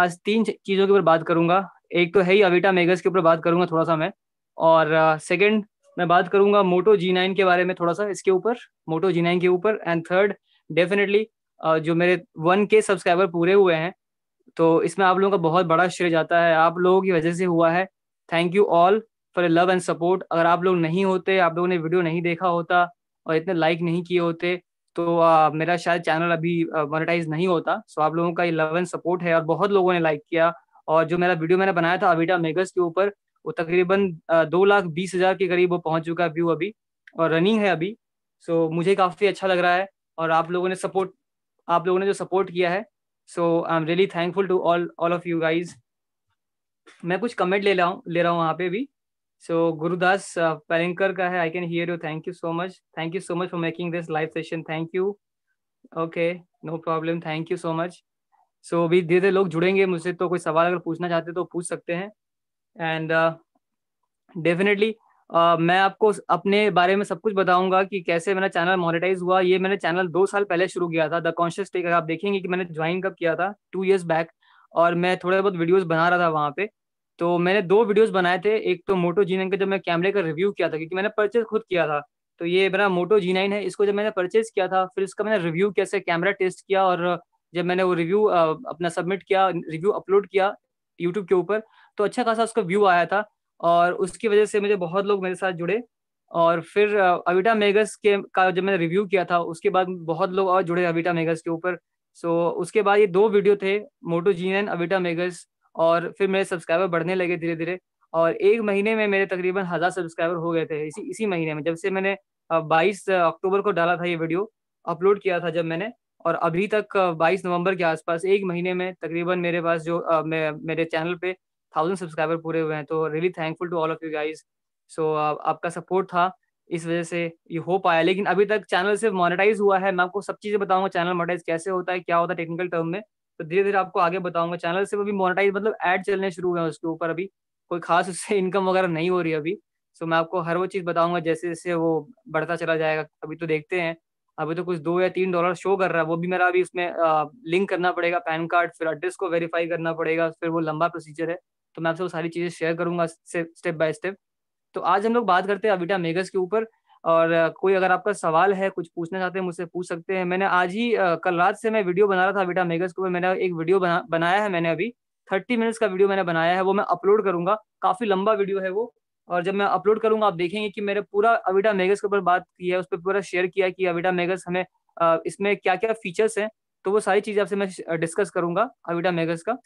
आज तीन चीज़ों के ऊपर बात करूंगा एक तो है ही अविटा मेगस के ऊपर बात करूंगा थोड़ा सा मैं और सेकंड मैं बात करूंगा मोटो जी नाइन के बारे में थोड़ा सा इसके ऊपर मोटो जी नाइन के ऊपर एंड थर्ड डेफिनेटली जो मेरे वन के सब्सक्राइबर पूरे हुए हैं तो इसमें आप लोगों का बहुत बड़ा श्रेय जाता है आप लोगों की वजह से हुआ है thank you all for love and support अगर आप लोग नहीं होते आप लोगों ने वीडियो नहीं देखा होता और इतने लाइक नहीं किए होते तो आ, मेरा शायद चैनल अभी मोनेटाइज नहीं होता सो आप लोगों का ये लव एंड सपोर्ट है और बहुत लोगों ने लाइक किया और जो मेरा वीडियो मैंने बनाया था अविटा मेगस के ऊपर वो तकरीबन दो लाख बीस हजार के करीब वो पहुंच चुका है व्यू अभी और रनिंग है अभी सो so, मुझे काफ़ी अच्छा लग रहा है और आप लोगों ने सपोर्ट आप लोगों ने जो सपोर्ट किया है so I am really thankful to all all of you guys मैं कुछ कमेंट ले रहा हूँ ले रहा हूँ वहाँ पे भी सो गुरुदास uh, का है I can hear you thank you so much thank you so much for making this live session thank you okay no problem thank you so much so अभी धीरे धीरे लोग जुड़ेंगे मुझसे तो कोई सवाल अगर पूछना चाहते तो पूछ सकते हैं एंड डेफिनेटली uh, Uh, मैं आपको अपने बारे में सब कुछ बताऊंगा कि कैसे मेरा चैनल मोनेटाइज हुआ ये मैंने चैनल दो साल पहले शुरू किया था द कॉन्शियस टेक आप देखेंगे कि मैंने ज्वाइन कब किया था टू ईयर्स बैक और मैं थोड़ा बहुत वीडियोज बना रहा था वहाँ पे तो मैंने दो वीडियोस बनाए थे एक तो मोटो जी नाइन का जब मैं कैमरे का रिव्यू किया था क्योंकि मैंने परचेज खुद किया था तो ये मेरा मोटो जी नाइन है इसको जब मैंने परचेज किया था फिर इसका मैंने रिव्यू कैसे कैमरा टेस्ट किया और जब मैंने वो रिव्यू अपना सबमिट किया रिव्यू अपलोड किया यूट्यूब के ऊपर तो अच्छा खासा उसका व्यू आया था और उसकी वजह से मुझे बहुत लोग मेरे साथ जुड़े और फिर अविटा मेगस के का जब मैंने रिव्यू किया था उसके बाद बहुत लोग और जुड़े अविटा मेगस के ऊपर सो उसके बाद ये दो वीडियो थे मोटो जी नाइन अविटा मेगस और फिर मेरे सब्सक्राइबर बढ़ने लगे धीरे धीरे और एक महीने में मेरे तकरीबन हज़ार सब्सक्राइबर हो गए थे इसी इसी महीने में जब से मैंने बाईस अक्टूबर को डाला था ये वीडियो अपलोड किया था जब मैंने और अभी तक 22 नवंबर के आसपास एक महीने में तकरीबन मेरे पास जो मे, मेरे चैनल पे थाउजेंड सब्सक्राइबर पूरे हुए हैं तो really thankful to all of you guys so आपका सपोर्ट था इस वजह से ये हो पाया लेकिन अभी तक चैनल सिर्फ मोनेटाइज हुआ है मैं आपको सब चीज़ें बताऊंगा चैनल मोनेटाइज कैसे होता है क्या होता है टेक्निकल टर्म में तो धीरे धीरे आपको आगे बताऊंगा चैनल से वो मोनेटाइज मतलब एड चलने शुरू हुए हैं उसके ऊपर अभी कोई खास उससे इनकम वगैरह नहीं हो रही अभी सो मैं आपको हर वो चीज़ बताऊंगा जैसे जैसे वो बढ़ता चला जाएगा अभी तो देखते हैं अभी तो कुछ दो या तीन डॉलर शो कर रहा है वो भी मेरा अभी उसमें लिंक करना पड़ेगा पैन कार्ड फिर एड्रेस को वेरीफाई करना पड़ेगा फिर वो लंबा प्रोसीजर है तो मैं आपसे वो सारी चीज़ें शेयर करूंगा स्टेप बाय स्टेप तो आज हम लोग बात करते हैं अविटा मेगस के ऊपर और कोई अगर आपका सवाल है कुछ पूछना चाहते हैं मुझसे पूछ सकते हैं मैंने आज ही कल रात से मैं वीडियो बना रहा था बेटा मेगस को मैंने एक वीडियो बना, बनाया है मैंने अभी थर्टी मिनट्स का वीडियो मैंने बनाया है वो मैं अपलोड करूंगा काफी लंबा वीडियो है वो और जब मैं अपलोड करूंगा आप देखेंगे कि मेरे पूरा अविटा मेगस के ऊपर बात की है उस पर पूरा शेयर किया कि अविटा मेगस हमें इसमें क्या क्या फीचर्स हैं तो वो सारी चीजें आपसे मैं डिस्कस करूंगा अविटा मेगस का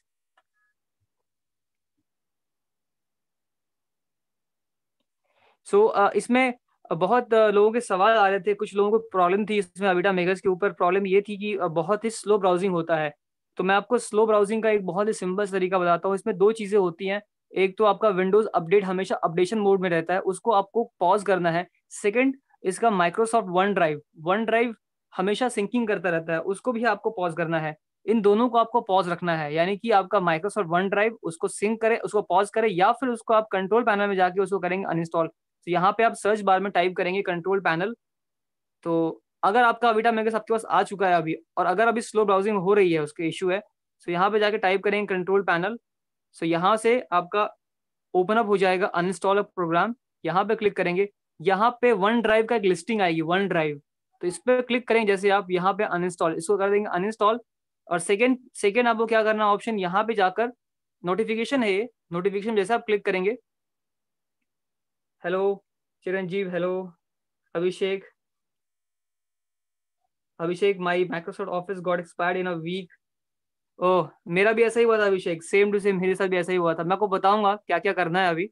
सो so, इसमें बहुत लोगों के सवाल आ रहे थे कुछ लोगों को प्रॉब्लम थी इसमें अविटा मेगस के ऊपर प्रॉब्लम ये थी कि बहुत ही स्लो ब्राउजिंग होता है तो मैं आपको स्लो ब्राउजिंग का एक बहुत ही सिंपल तरीका बताता हूँ इसमें दो चीज़ें होती हैं एक तो आपका विंडोज अपडेट हमेशा अपडेशन मोड में रहता है उसको आपको पॉज करना है सेकेंड इसका Microsoft OneDrive OneDrive हमेशा सिंकिंग करता रहता है उसको भी आपको पॉज करना है इन दोनों को आपको पॉज रखना है यानी कि आपका माइक्रोसॉफ्ट वन ड्राइव उसको सिंक करे उसको पॉज करे या फिर उसको आप कंट्रोल पैनल में जाके उसको करेंगे अनइंस्टॉल तो यहाँ पे आप सर्च बार में टाइप करेंगे कंट्रोल पैनल तो अगर आपका अविटा मेगा आपके पास आ चुका है अभी और अगर अभी स्लो ब्राउजिंग हो रही है उसके इशू है सो तो यहाँ पे जाके टाइप करेंगे कंट्रोल पैनल सो यहाँ से आपका ओपन अप हो जाएगा अनइंस्टॉल अ प्रोग्राम यहाँ पे क्लिक करेंगे यहाँ पे वन ड्राइव का एक लिस्टिंग आएगी वन ड्राइव तो इस पर क्लिक करेंगे जैसे आप यहाँ पे अनइंस्टॉल इसको कर देंगे अनइंस्टॉल और सेकेंड सेकेंड आपको क्या करना ऑप्शन यहाँ पे जाकर नोटिफिकेशन है नोटिफिकेशन जैसे आप क्लिक करेंगे hello Chiranjeev hello Abhishek Abhishek my Microsoft Office got expired in a week oh मेरा भी ऐसा ही हुआ था अभिषेक सेम टू सेम मेरे साथ भी ऐसा ही हुआ था मैं आपको बताऊंगा क्या क्या करना है अभी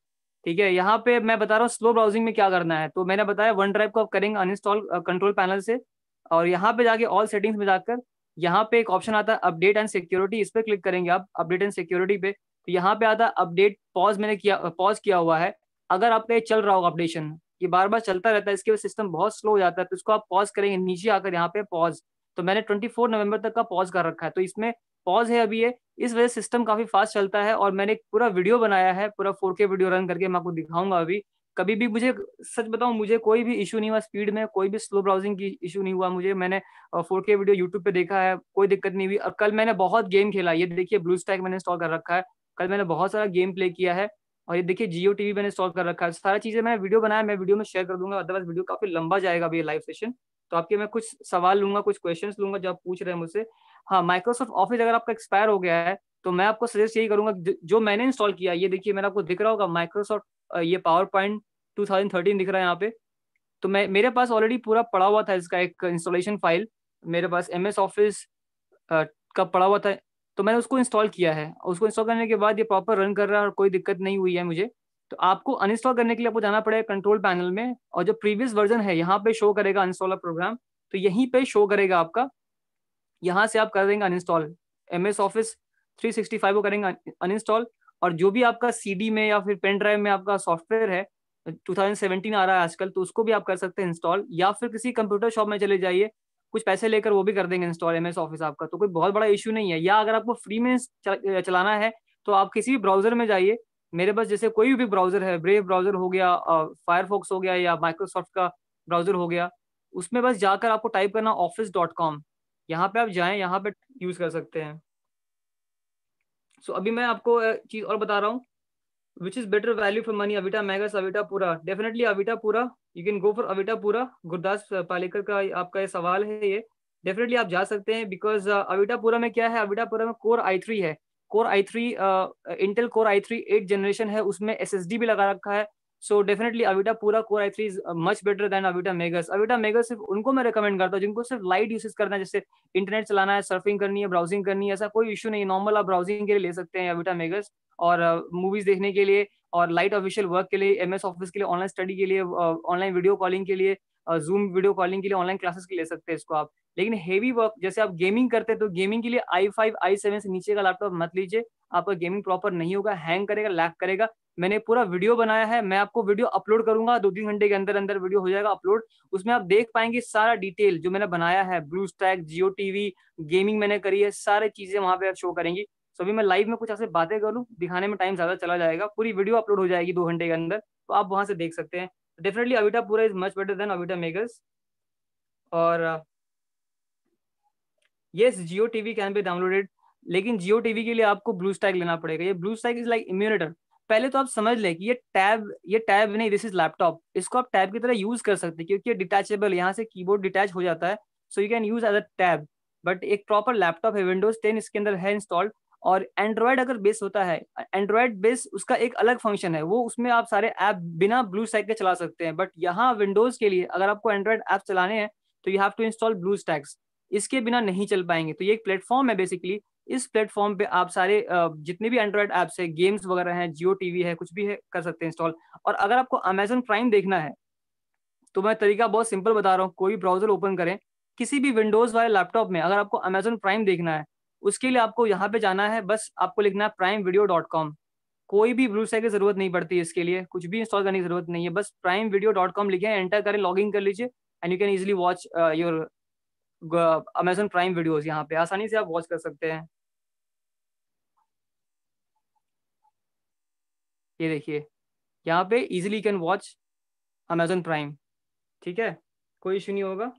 ठीक है यहाँ पे मैं बता रहा हूँ स्लो ब्राउजिंग में क्या करना है तो मैंने बताया वन ड्राइव को आप करेंगे अनइंस्टॉल कंट्रोल पैनल से और यहाँ पे जाके ऑल सेटिंग्स में जाकर यहाँ पे एक ऑप्शन आता है अपडेट एंड सिक्योरिटी इस पर क्लिक करेंगे आप अपडेट एंड सिक्योरिटी पे तो यहाँ पे आता है अपडेट पॉज मैंने किया पॉज किया हुआ है अगर आपका ये चल रहा होगा अपडेशन ये बार बार चलता रहता है इसके वजह सिस्टम बहुत स्लो हो जाता है तो इसको आप पॉज करेंगे नीचे आकर यहाँ पे पॉज तो मैंने 24 नवंबर तक का पॉज कर रखा है तो इसमें पॉज है अभी ये इस वजह सिस्टम काफी फास्ट चलता है और मैंने एक पूरा वीडियो बनाया है पूरा फोर वीडियो रन करके मैं आपको दिखाऊंगा अभी कभी भी मुझे सच बताऊं मुझे कोई भी इशू नहीं हुआ स्पीड में कोई भी स्लो ब्राउजिंग की इशू नहीं हुआ मुझे मैंने फोर के वीडियो यूट्यूब पे देखा है कोई दिक्कत नहीं हुई और कल मैंने बहुत गेम खेला ये देखिए ब्लू स्टैक मैंने इंस्टॉल कर रखा है कल मैंने बहुत सारा गेम प्ले किया है और ये देखिए जियो टीवी मैंने इंस्टॉल कर रखा है सारी चीजें मैंने वीडियो बनाया मैं वीडियो में शेयर कर दूंगा अदरवाइज वीडियो काफी लंबा जाएगा अभी लाइव सेशन तो आपके मैं कुछ सवाल लूंगा कुछ क्वेश्चन लूंगा जो आप पूछ रहे हैं मुझसे हाँ माइक्रोसॉफ्ट ऑफिस अगर आपका एक्सपायर हो गया है तो मैं आपको सजेस्ट यही करूंगा जो मैंने इंस्टॉल किया ये देखिए मेरा आपको दिख रहा होगा माइक्रोसॉफ्ट ये पावर पॉइंट टू दिख रहा है यहाँ पे तो मैं मेरे पास ऑलरेडी पूरा पड़ा हुआ था इसका एक इंस्टॉलेशन फाइल मेरे पास एम एस ऑफिस का पड़ा हुआ था तो मैंने उसको इंस्टॉल किया है उसको इंस्टॉल करने के बाद ये प्रॉपर रन कर रहा है और कोई दिक्कत नहीं हुई है मुझे तो आपको अनइंस्टॉल करने के लिए आपको जाना पड़ेगा कंट्रोल पैनल में और जो प्रीवियस वर्जन है यहाँ पे शो करेगा अनइंस्टॉलर प्रोग्राम तो यहीं पे शो करेगा आपका यहाँ से आप कर देंगे uninstall M S office three sixty five को करेंगे अनइंस्टॉल और जो भी आपका सी डी में या फिर पेन ड्राइव में आपका सॉफ्टवेयर है 2017 आ रहा है आजकल तो उसको भी आप कर सकते हैं इंस्टॉल या फिर किसी कंप्यूटर शॉप में चले जाइए कुछ पैसे लेकर वो भी कर देंगे इंस्टॉल एम ऑफिस आपका तो कोई बहुत बड़ा इशू नहीं है या अगर आपको फ्री में चलाना है तो आप किसी भी ब्राउजर में जाइए मेरे पास जैसे कोई भी ब्राउजर है ब्रेव ब्राउजर हो गया फायरफॉक्स हो गया या माइक्रोसॉफ्ट का ब्राउजर हो गया उसमें बस जाकर आपको टाइप करना ऑफिस डॉट कॉम यहाँ पे आप जाए यहाँ पे यूज कर सकते हैं सो so, अभी मैं आपको चीज और बता रहा हूँ which is better value for money avita megas avita pura definitely avita pura you can go for avita pura gurdas palekar ka aapka ye sawal hai ye definitely aap ja sakte hain because uh, avita pura mein kya hai avita pura mein core i3 hai core i3 uh, intel core i3 three generation hai usme ssd bhi laga rakha hai so definitely Avita पूरा core I three is much better than Avita Magus Avita Magus सिर्फ उनको मैं recommend करता हूँ जिनको सिर्फ light usage करना है जैसे इंटरनेट चलाना है सर्फिंग करनी है ब्राउजिंग करनी है ऐसा कोई इशू नहीं नॉर्मल आप ब्राउजिंग के लिए ले सकते हैं अविटा मेगस और मूवीज uh, देखने के लिए और लाइट ऑफिशियल वर्क के लिए एम एस ऑफिस के लिए ऑनलाइन स्टडी के लिए ऑनलाइन वीडियो कॉलिंग के लिए जूम वीडियो कॉलिंग के लिए ऑनलाइन क्लासेस के ले सकते हैं इसको आप लेकिन हेवी वर्क जैसे आप गेमिंग करते हैं तो गेमिंग के लिए आई फाइव आई सेवन से नीचे का लैपटॉप मत लीजिए आपका गेमिंग प्रॉपर नहीं होगा हैंग करेगा लैक करेगा मैंने पूरा वीडियो बनाया है मैं आपको वीडियो अपलोड करूंगा दो तीन घंटे के अंदर अंदर वीडियो हो जाएगा अपलोड उसमें आप देख पाएंगे सारा डिटेल जो मैंने बनाया है blue stack Jio TV gaming मैंने करी है सारी चीजें वहां पे शो करेंगी सो अभी मैं लाइव में कुछ ऐसे बातें करूँ दिखाने में टाइम ज्यादा चला जाएगा पूरी वीडियो अपलोड हो जाएगी दो घंटे के अंदर तो आप वहां से देख सकते हैं definitely Avita Pura is much better than Avita makers और yes Jio TV can be downloaded लेकिन जियो टीवी के लिए आपको ब्लू स्टैक लेना पड़ेगा ये blue stack is like emulator पहले तो आप समझ लें कि ये टैब ये टैब नहीं दिस इज लैपटॉप इसको आप टैब की तरह यूज कर सकते हैं क्योंकि ये डिटैचेबल यहाँ से कीबोर्ड डिटैच हो जाता है so you can use as a tab but एक प्रॉपर लैपटॉप है विंडोज टेन इसके अंदर है इंस्टॉल्ड और एंड्रॉयड अगर बेस होता है एंड्रॉयड बेस उसका एक अलग फंक्शन है वो उसमें आप सारे ऐप बिना ब्लू स्टैक के चला सकते हैं बट यहाँ विंडोज के लिए अगर आपको एंड्रॉयड ऐप चलाने हैं तो you have to install blue stacks इसके बिना नहीं चल पाएंगे तो ये एक प्लेटफॉर्म है बेसिकली इस प्लेटफॉर्म पे आप सारे जितने भी एंड्रॉयड ऐप्स है गेम्स वगैरह हैं जियो टीवी है कुछ भी है कर सकते हैं इंस्टॉल और अगर आपको अमेजन प्राइम देखना है तो मैं तरीका बहुत सिंपल बता रहा हूँ कोई ब्राउजर ओपन करें किसी भी विंडोज वाले लैपटॉप में अगर आपको अमेजन प्राइम देखना है उसके लिए आपको यहाँ पे जाना है बस आपको लिखना है प्राइम वीडियो डॉट कॉम कोई भी ब्लू की जरूरत नहीं पड़ती इसके लिए कुछ भी इंस्टॉल करने की जरूरत नहीं है बस प्राइम वीडियो डॉट कॉम लिखे एंटर करें लॉग इन कर लीजिए and you can easily watch your Amazon prime videos यहाँ पे आसानी से आप वॉच कर सकते हैं ये देखिए यहाँ पे easily can watch Amazon prime ठीक है कोई इशू नहीं होगा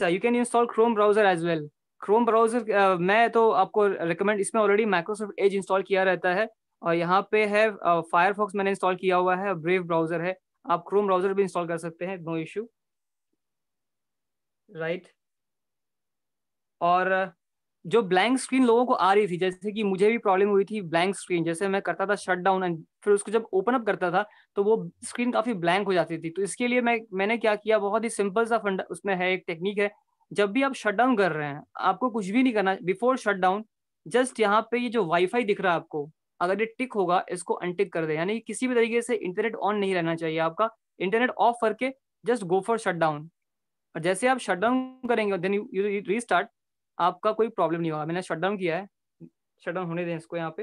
sir you can install Chrome browser as well Chrome browser मैं तो आपको रिकमेंड इसमें ऑलरेडी माइक्रोसॉफ्ट एज इंस्टॉल किया रहता है और यहाँ पे है फायरफॉक्स uh, मैंने इंस्टॉल किया हुआ है ब्रेव ब्राउजर है आप क्रोम ब्राउजर भी इंस्टॉल कर सकते हैं नो इशू राइट और जो ब्लैंक स्क्रीन लोगों को आ रही थी जैसे कि मुझे भी प्रॉब्लम हुई थी ब्लैंक स्क्रीन जैसे मैं करता था शट डाउन एंड फिर उसको जब ओपन अप करता था तो वो स्क्रीन काफी ब्लैंक हो जाती थी तो इसके लिए मैं मैंने क्या किया बहुत ही सिंपल सा फंड उसमें है एक टेक्निक है जब भी आप शट डाउन कर रहे हैं आपको कुछ भी नहीं करना बिफोर शट डाउन जस्ट यहाँ पे ये जो वाईफाई दिख रहा है आपको अगर ये टिक होगा इसको अनटिक कर दे यानी किसी भी तरीके से इंटरनेट ऑन नहीं रहना चाहिए आपका इंटरनेट ऑफ करके just go for shut down और जैसे आप शट डाउन करेंगे देन यू रीस्टार्ट आपका कोई प्रॉब्लम नहीं होगा मैंने शटडाउन किया है शटडाउन होने दें इसको यहाँ पे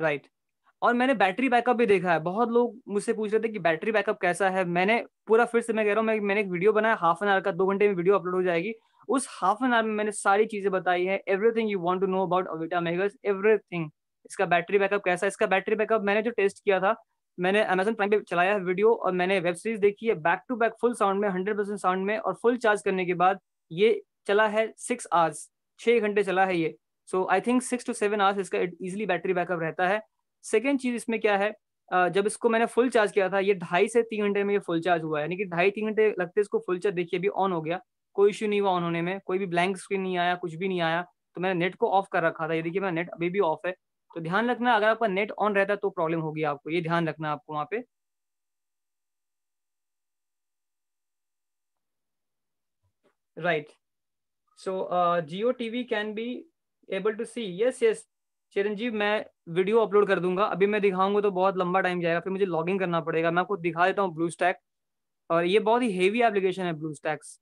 राइट right. और मैंने बैटरी बैकअप भी देखा है बहुत लोग मुझसे पूछ रहे थे कि बैटरी बैकअप कैसा है मैंने पूरा फिर से मैं कह रहा हूँ मैं, मैंने एक वीडियो बनाया हाफ एन आवर का दो घंटे में वीडियो अपलोड हो जाएगी उस हाफ एन आवर में मैंने सारी चीजें बताई है everything you want to know about Avita Magus everything इसका बैटरी बैकअप कैसा है इसका बैटरी बैकअप मैंने जो टेस्ट किया था मैंने अमेजन प्राइम पे चलाया है वीडियो और मैंने वेब सीरीज देखी है back to back full sound में हंड्रेड परसेंट साउंड में और फुल चार्ज करने के बाद ये चला है सिक्स आवर्स छः घंटे चला है ये so I think six to seven hours इसका इजिली बैटरी बैकअप रहता है सेकेंड चीज़ इसमें क्या है जब इसको मैंने फुल चार्ज किया था ये ढाई से तीन घंटे में ये फुल चार्ज हुआ है यानी कि ढाई तीन घंटे लगते इसको फुल चार्ज देखिए अभी ऑन हो गया कोई इशू नहीं हुआ ऑन होने में कोई भी ब्लैंक स्क्रीन नहीं आया कुछ भी नहीं आया तो मैंने नेट को ऑफ कर रखा था ये देखिए मेरा नेट अभी भी ऑफ है तो ध्यान रखना अगर आपका नेट ऑन रहता है तो प्रॉब्लम होगी आपको ये ध्यान रखना आपको वहां पे right so Jio TV can be able to see yes yes Chiranjeev मैं वीडियो अपलोड कर दूंगा अभी मैं दिखाऊंगा तो बहुत लंबा टाइम जाएगा फिर मुझे लॉगिन करना पड़ेगा मैं आपको दिखा देता हूँ ब्लू स्टैक और ये बहुत ही हेवी एप्लीकेशन है ब्लू स्टैक्स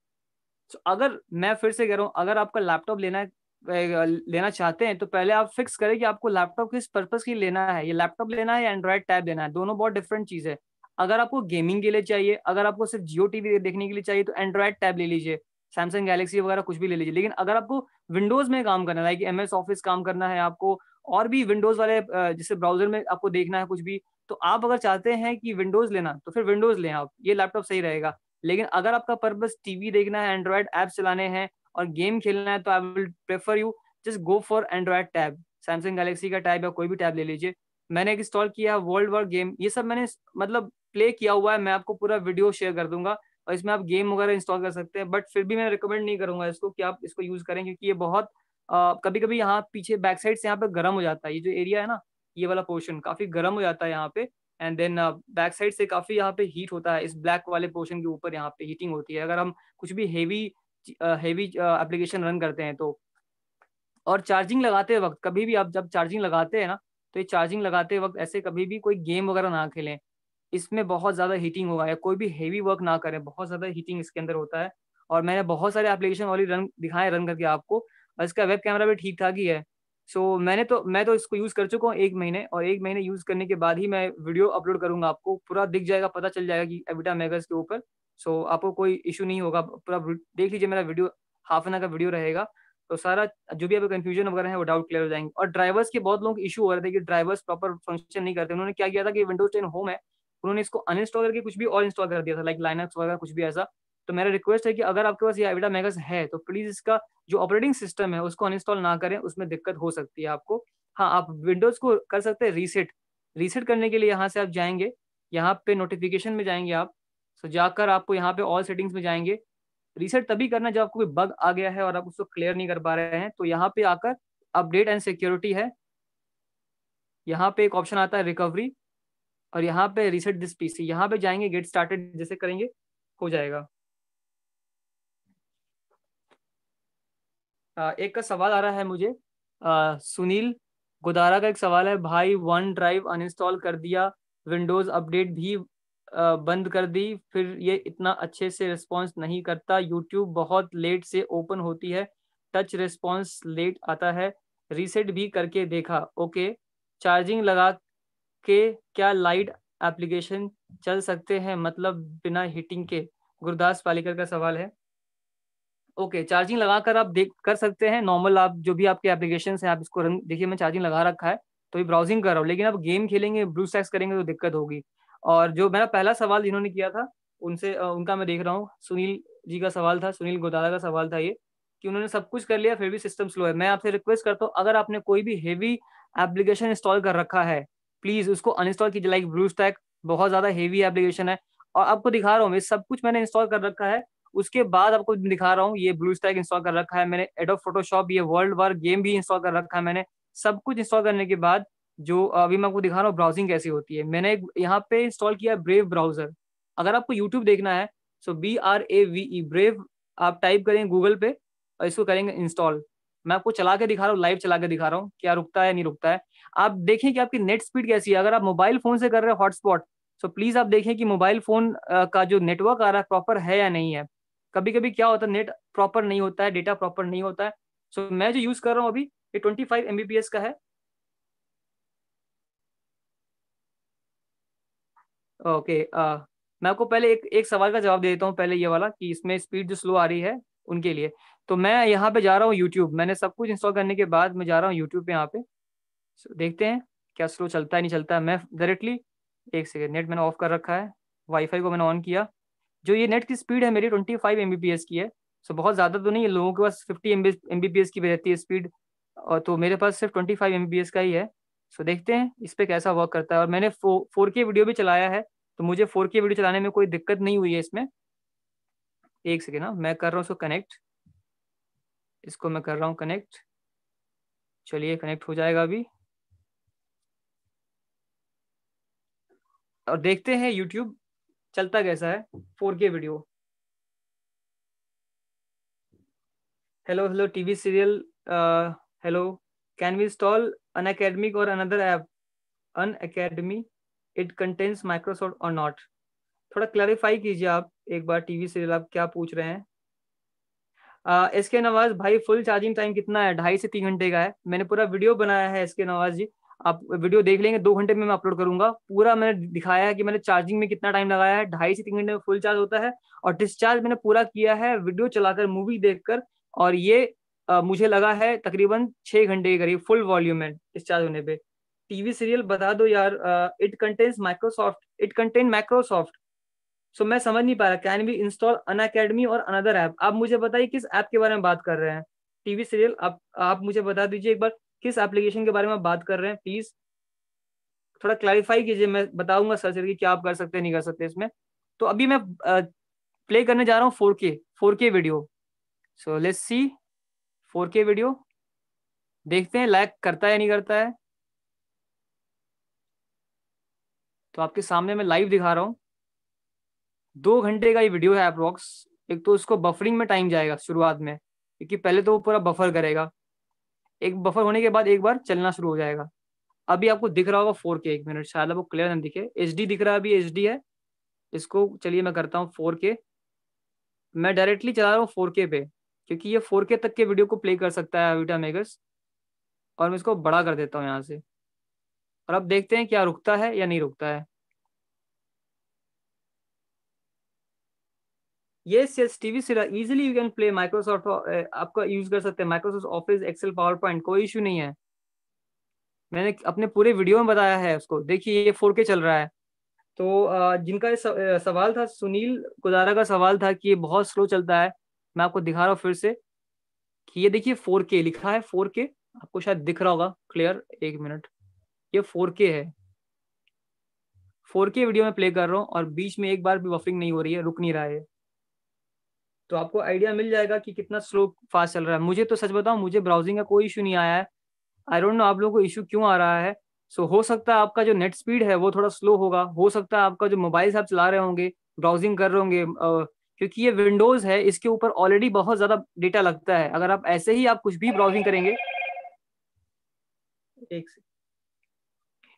तो अगर मैं फिर से कह रहा हूँ अगर आपका लैपटॉप लेना है लेना चाहते हैं तो पहले आप फिक्स करें कि आपको लैपटॉप किस पर्पज के लेना है ये लैपटॉप लेना है या एंड्रॉयड टैब लेना है दोनों बहुत डिफरेंट चीज़ है अगर आपको गेमिंग के लिए चाहिए अगर आपको सिर्फ जियो टीवी देखने के लिए चाहिए तो एंड्रॉयड टैब ले लीजिए सैमसंग गैलेक्सी वगैरह कुछ भी ले लीजिए लेकिन अगर आपको विंडोज में काम करना है लाइक एम ऑफिस काम करना है आपको और भी विंडोज वाले जैसे ब्राउजर में आपको देखना है कुछ भी तो आप अगर चाहते हैं कि विंडोज लेना तो फिर विंडोज लें आप ये लैपटॉप सही रहेगा लेकिन अगर आपका पर्पज टीवी देखना है एंड्रॉयड ऐप चलाने हैं और गेम खेलना है तो I will prefer you just go for Android tab Samsung Galaxy का टैब या कोई भी टैब ले लीजिए मैंने एक इंस्टॉल किया है वर्ल्ड वॉर गेम ये सब मैंने मतलब प्ले किया हुआ है मैं आपको पूरा वीडियो शेयर कर दूंगा और इसमें आप गेम वगैरह इंस्टॉल कर सकते हैं बट फिर भी मैं रिकमेंड नहीं करूंगा इसको कि आप इसको यूज करें क्योंकि ये बहुत आ, कभी कभी यहाँ पीछे बैक साइड से यहाँ पे गर्म हो जाता है ये जो एरिया है ना ये वाला पोर्शन काफी गर्म हो जाता है यहाँ पे एंड देन बैक साइड से काफी यहाँ पे हीट होता है इस ब्लैक वाले पोर्शन के ऊपर यहाँ पे हीटिंग होती है अगर हम कुछ भी हेवी हैवी एप्लीकेशन रन करते हैं तो और चार्जिंग लगाते वक्त कभी भी आप जब चार्जिंग लगाते हैं ना तो ये चार्जिंग लगाते वक्त ऐसे कभी भी कोई गेम वगैरह ना खेलें इसमें बहुत ज़्यादा हीटिंग होगा या कोई भी हैवी वर्क ना करें बहुत ज़्यादा हीटिंग इसके अंदर होता है और मैंने बहुत सारे एप्लीकेशन वाली रन दिखाए रन करके आपको और इसका वेब कैमरा भी ठीक ठाक ही है सो so, मैंने तो मैं तो इसको यूज़ कर चुका हूँ एक महीने और एक महीने यूज़ करने के बाद ही मैं वीडियो अपलोड करूँगा आपको पूरा दिख जाएगा पता चल जाएगा कि एविटा मेगा के ऊपर सो so, आपको कोई इशू नहीं होगा पूरा देख लीजिए मेरा वीडियो हाफ एन आवर का वीडियो रहेगा तो सारा जो भी आपको कंफ्यूजन वगैरह है वो डाउट क्लियर हो जाएंगे और ड्राइवर्स के बहुत लोग इशू हो रहे थे कि ड्राइवर्स प्रॉपर फंक्शन नहीं करते उन्होंने क्या किया था कि विंडोज टेन होम है उन्होंने इसको अनइंस्टॉल करके कुछ भी और इंस्टॉल कर दिया था लाइक लाइनक्स वगैरह कुछ भी ऐसा तो मेरा रिक्वेस्ट है कि अगर आपके पास ये एविडा मैगस है तो प्लीज इसका जो ऑपरेटिंग सिस्टम है उसको अनइंस्टॉल ना करें उसमें दिक्कत हो सकती है आपको हाँ आप विंडोज को कर सकते हैं रीसेट रीसेट करने के लिए यहाँ से आप जाएंगे यहाँ पे नोटिफिकेशन में जाएंगे आप सो जाकर आपको यहाँ पे ऑल सेटिंग्स में जाएंगे रिसेट तभी करना जब आपको कोई बग आ गया है और आप उसको क्लियर नहीं कर पा रहे हैं तो यहाँ पे आकर अपडेट एंड सिक्योरिटी है यहाँ पे एक ऑप्शन आता है रिकवरी और यहाँ पे रिसेट दिस सी यहाँ पे जाएंगे गेट स्टार्टेड जैसे करेंगे हो जाएगा एक का सवाल आ रहा है मुझे आ, सुनील गोदारा का एक सवाल है भाई वन ड्राइव अनइंस्टॉल कर दिया विंडोज अपडेट भी बंद कर दी फिर ये इतना अच्छे से रिस्पॉन्स नहीं करता यूट्यूब बहुत लेट से ओपन होती है टच रिस्पॉन्स लेट आता है रीसेट भी करके देखा ओके चार्जिंग लगा के क्या लाइट एप्लीकेशन चल सकते हैं मतलब बिना हीटिंग के गुरदास पालीकर का सवाल है ओके okay, चार्जिंग लगा कर आप देख कर सकते हैं नॉर्मल आप जो भी आपके एप्लीकेशन है आप इसको रन देखिए मैं चार्जिंग लगा रखा है तो ये ब्राउजिंग कर रहा हूँ लेकिन आप गेम खेलेंगे ब्लू सेक्स करेंगे तो दिक्कत होगी और जो मेरा पहला सवाल जिन्होंने किया था उनसे उनका मैं देख रहा हूँ सुनील जी का सवाल था सुनील गोदारा का सवाल था ये कि उन्होंने सब कुछ कर लिया फिर भी सिस्टम स्लो है मैं आपसे रिक्वेस्ट करता हूँ अगर आपने कोई भी हेवी एप्लीकेशन इंस्टॉल कर रखा है प्लीज उसको अनइंस्टॉल कीजिए लाइक ब्लू स्टैक बहुत ज्यादा हेवी एप्लीकेशन है और आपको दिखा रहा हूँ मैं सब कुछ मैंने इंस्टॉल कर रखा है उसके बाद आपको दिखा रहा हूँ ये ब्लू स्टैक इंस्टॉल कर रखा है मैंने एडो फोटोशॉप ये वर्ल्ड वार गेम भी इंस्टॉल कर रखा है मैंने सब कुछ इंस्टॉल करने के बाद जो अभी मैं आपको दिखा रहा हूँ ब्राउजिंग कैसी होती है मैंने यहाँ पे इंस्टॉल किया है ब्रेव ब्राउजर अगर आपको यूट्यूब देखना है so B R A V E brave आप टाइप करेंगे गूगल पे और इसको करेंगे इंस्टॉल मैं आपको चला के दिखा रहा हूँ लाइव चला के दिखा रहा हूँ क्या रुकता है नहीं रुकता है आप देखें कि आपकी नेट स्पीड कैसी है अगर आप मोबाइल फोन से कर रहे हो हॉटस्पॉट सो प्लीज आप देखें कि मोबाइल फोन का जो नेटवर्क आ रहा है प्रॉपर है या नहीं है कभी कभी क्या होता है नेट प्रॉपर नहीं होता है डेटा प्रॉपर नहीं होता है सो so, मैं जो यूज कर रहा हूँ अभी ये ट्वेंटी फाइव एमबीपीएस का है ओके मैं आपको पहले एक एक सवाल का जवाब दे देता हूँ पहले ये वाला कि इसमें स्पीड जो स्लो आ रही है उनके लिए तो मैं यहाँ पे जा रहा हूँ यूट्यूब मैंने सब कुछ इंस्टॉल करने के बाद मैं जा रहा हूँ यूट्यूब पे यहाँ पे so, देखते हैं क्या स्लो चलता है नहीं चलता है मैं डायरेक्टली एक सेकेंड नेट मैंने ऑफ कर रखा है वाईफाई को मैंने ऑन किया जो ये नेट की स्पीड है मेरी ट्वेंटी फाइव एम की है सो बहुत ज़्यादा तो नहीं है लोगों के पास फिफ्टी एम बी की भी रहती है स्पीड और तो मेरे पास सिर्फ ट्वेंटी फाइव एम का ही है सो देखते हैं इस पर कैसा वर्क करता है और मैंने फो फोर वीडियो भी चलाया है तो मुझे फोर के वीडियो चलाने में कोई दिक्कत नहीं हुई है इसमें एक सेकेंड ना हाँ, मैं कर रहा हूँ इसको कनेक्ट इसको मैं कर रहा हूँ कनेक्ट चलिए कनेक्ट हो जाएगा अभी और देखते हैं यूट्यूब चलता कैसा है four K video hello hello TV serial hello can we install Unacademy or another another Unacademy it contains Microsoft or not थोड़ा क्लैरिफाई कीजिए आप एक बार टीवी सीरियल आप क्या पूछ रहे हैं एस के नवाज भाई फुल चार्जिंग टाइम कितना है ढाई से तीन घंटे का है मैंने पूरा वीडियो बनाया है एस के नवाज जी आप वीडियो देख लेंगे दो घंटे में मैं अपलोड करूंगा पूरा मैंने दिखाया है कि मैंने चार्जिंग में कितना टाइम लगाया है ढाई से तीन घंटे में फुल चार्ज होता है और डिस्चार्ज मैंने पूरा किया है वीडियो चलाकर मूवी देखकर और ये आ, मुझे लगा है तकरीबन छह घंटे के करीब फुल वॉल्यूम में डिस्चार्ज होने पर टीवी सीरियल बता दो यार it contains Microsoft it contain Microsoft so मैं समझ नहीं पा रहा can be install Unacademy or another app आप मुझे बताइए किस ऐप के बारे में बात कर रहे हैं टीवी सीरियल आप आप मुझे बता दीजिए एक बार किस एप्लीकेशन के बारे में बात कर रहे हैं प्लीज थोड़ा क्लैरिफाई कीजिए मैं बताऊंगा सर सर कि क्या आप कर सकते हैं नहीं कर सकते इसमें तो अभी मैं प्ले करने जा रहा हूँ four K four K video so let's see four K video देखते हैं लाइक करता है नहीं करता है तो आपके सामने मैं लाइव दिखा रहा हूँ दो घंटे का ये वीडियो है अप्रॉक्स एक तो उसको बफरिंग में टाइम जाएगा शुरुआत में क्योंकि पहले तो वो पूरा बफर करेगा एक बफर होने के बाद एक बार चलना शुरू हो जाएगा अभी आपको दिख रहा होगा फोर के एक मिनट शायद आपको क्लियर नहीं दिखे एच दिख रहा है अभी एच है इसको चलिए मैं करता हूँ फोर के मैं डायरेक्टली चला रहा हूँ फोर के पे क्योंकि ये फोर के तक के वीडियो को प्ले कर सकता है अविटा मेगस और मैं इसको बड़ा कर देता हूँ यहाँ से और अब देखते हैं क्या रुकता है या नहीं रुकता है ये यस टीवी सिरा easily you can play Microsoft आपका यूज कर सकते हैं Microsoft office Excel power point कोई इश्यू नहीं है मैंने अपने पूरे वीडियो में बताया है उसको देखिए ये फोर के चल रहा है तो uh, जिनका uh, सवाल था सुनील गुजारा का सवाल था कि ये बहुत स्लो चलता है मैं आपको दिखा रहा हूँ फिर से कि ये देखिए फोर के लिखा है फोर के आपको शायद दिख रहा होगा क्लियर एक मिनट ये 4K है 4K वीडियो में प्ले कर रहा हूँ और बीच में एक बार भी बफरिंग नहीं हो रही है रुक नहीं रहा है तो आपको आइडिया मिल जाएगा कि कितना स्लो फास्ट चल रहा है मुझे तो सच बताऊँ मुझे ब्राउजिंग का कोई इशू नहीं आया है आई डोंट नो आप लोगों को इशू क्यों आ रहा है सो so, हो सकता है आपका जो नेट स्पीड है वो थोड़ा स्लो होगा हो सकता है आपका जो मोबाइल आप चला रहे होंगे ब्राउजिंग कर रहे होंगे क्योंकि ये विंडोज है इसके ऊपर ऑलरेडी बहुत ज्यादा डेटा लगता है अगर आप ऐसे ही आप कुछ भी ब्राउजिंग करेंगे एक से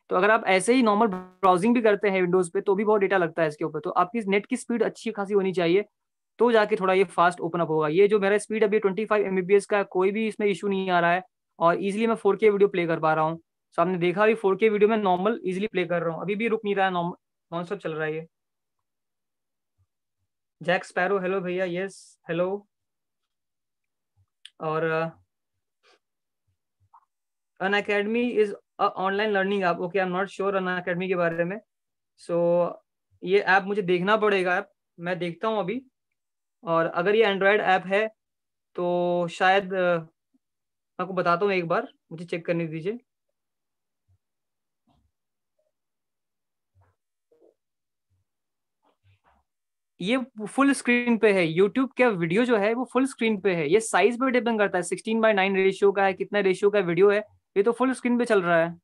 तो अगर आप ऐसे ही नॉर्मल ब्राउजिंग भी करते हैं विंडोज पे तो भी बहुत डेटा लगता है इसके ऊपर तो आपकी नेट की स्पीड अच्छी खासी होनी चाहिए तो जाके थोड़ा ये फास्ट ओपन अप होगा ये जो मेरा स्पीड अभी ट्वेंटी फाइव का कोई भी इसमें इशू नहीं आ रहा है और इजिली मैं फोर वीडियो प्ले कर पा रहा हूँ सो आपने देखा अभी फोर वीडियो में नॉर्मल इजिली प्ले कर रहा हूँ अभी भी रुक नहीं रहा है नॉन स्टॉप चल रहा है ये जैक स्पैरो हेलो भैया यस हेलो और Unacademy is online learning app okay I am not sure Unacademy के बारे में सो so, ये ऐप मुझे देखना पड़ेगा ऐप मैं देखता हूँ अभी और अगर ये एंड्रॉयड ऐप है तो शायद मैं आपको बताता हूँ एक बार मुझे चेक करने दीजिए ये फुल स्क्रीन पे है यूट्यूब का वीडियो जो है वो फुल स्क्रीन पे है ये साइज पर डिपेंड करता है सिक्सटीन बाई नाइन रेशियो का है कितना रेशियो का वीडियो है ये तो फुल स्क्रीन पे चल रहा है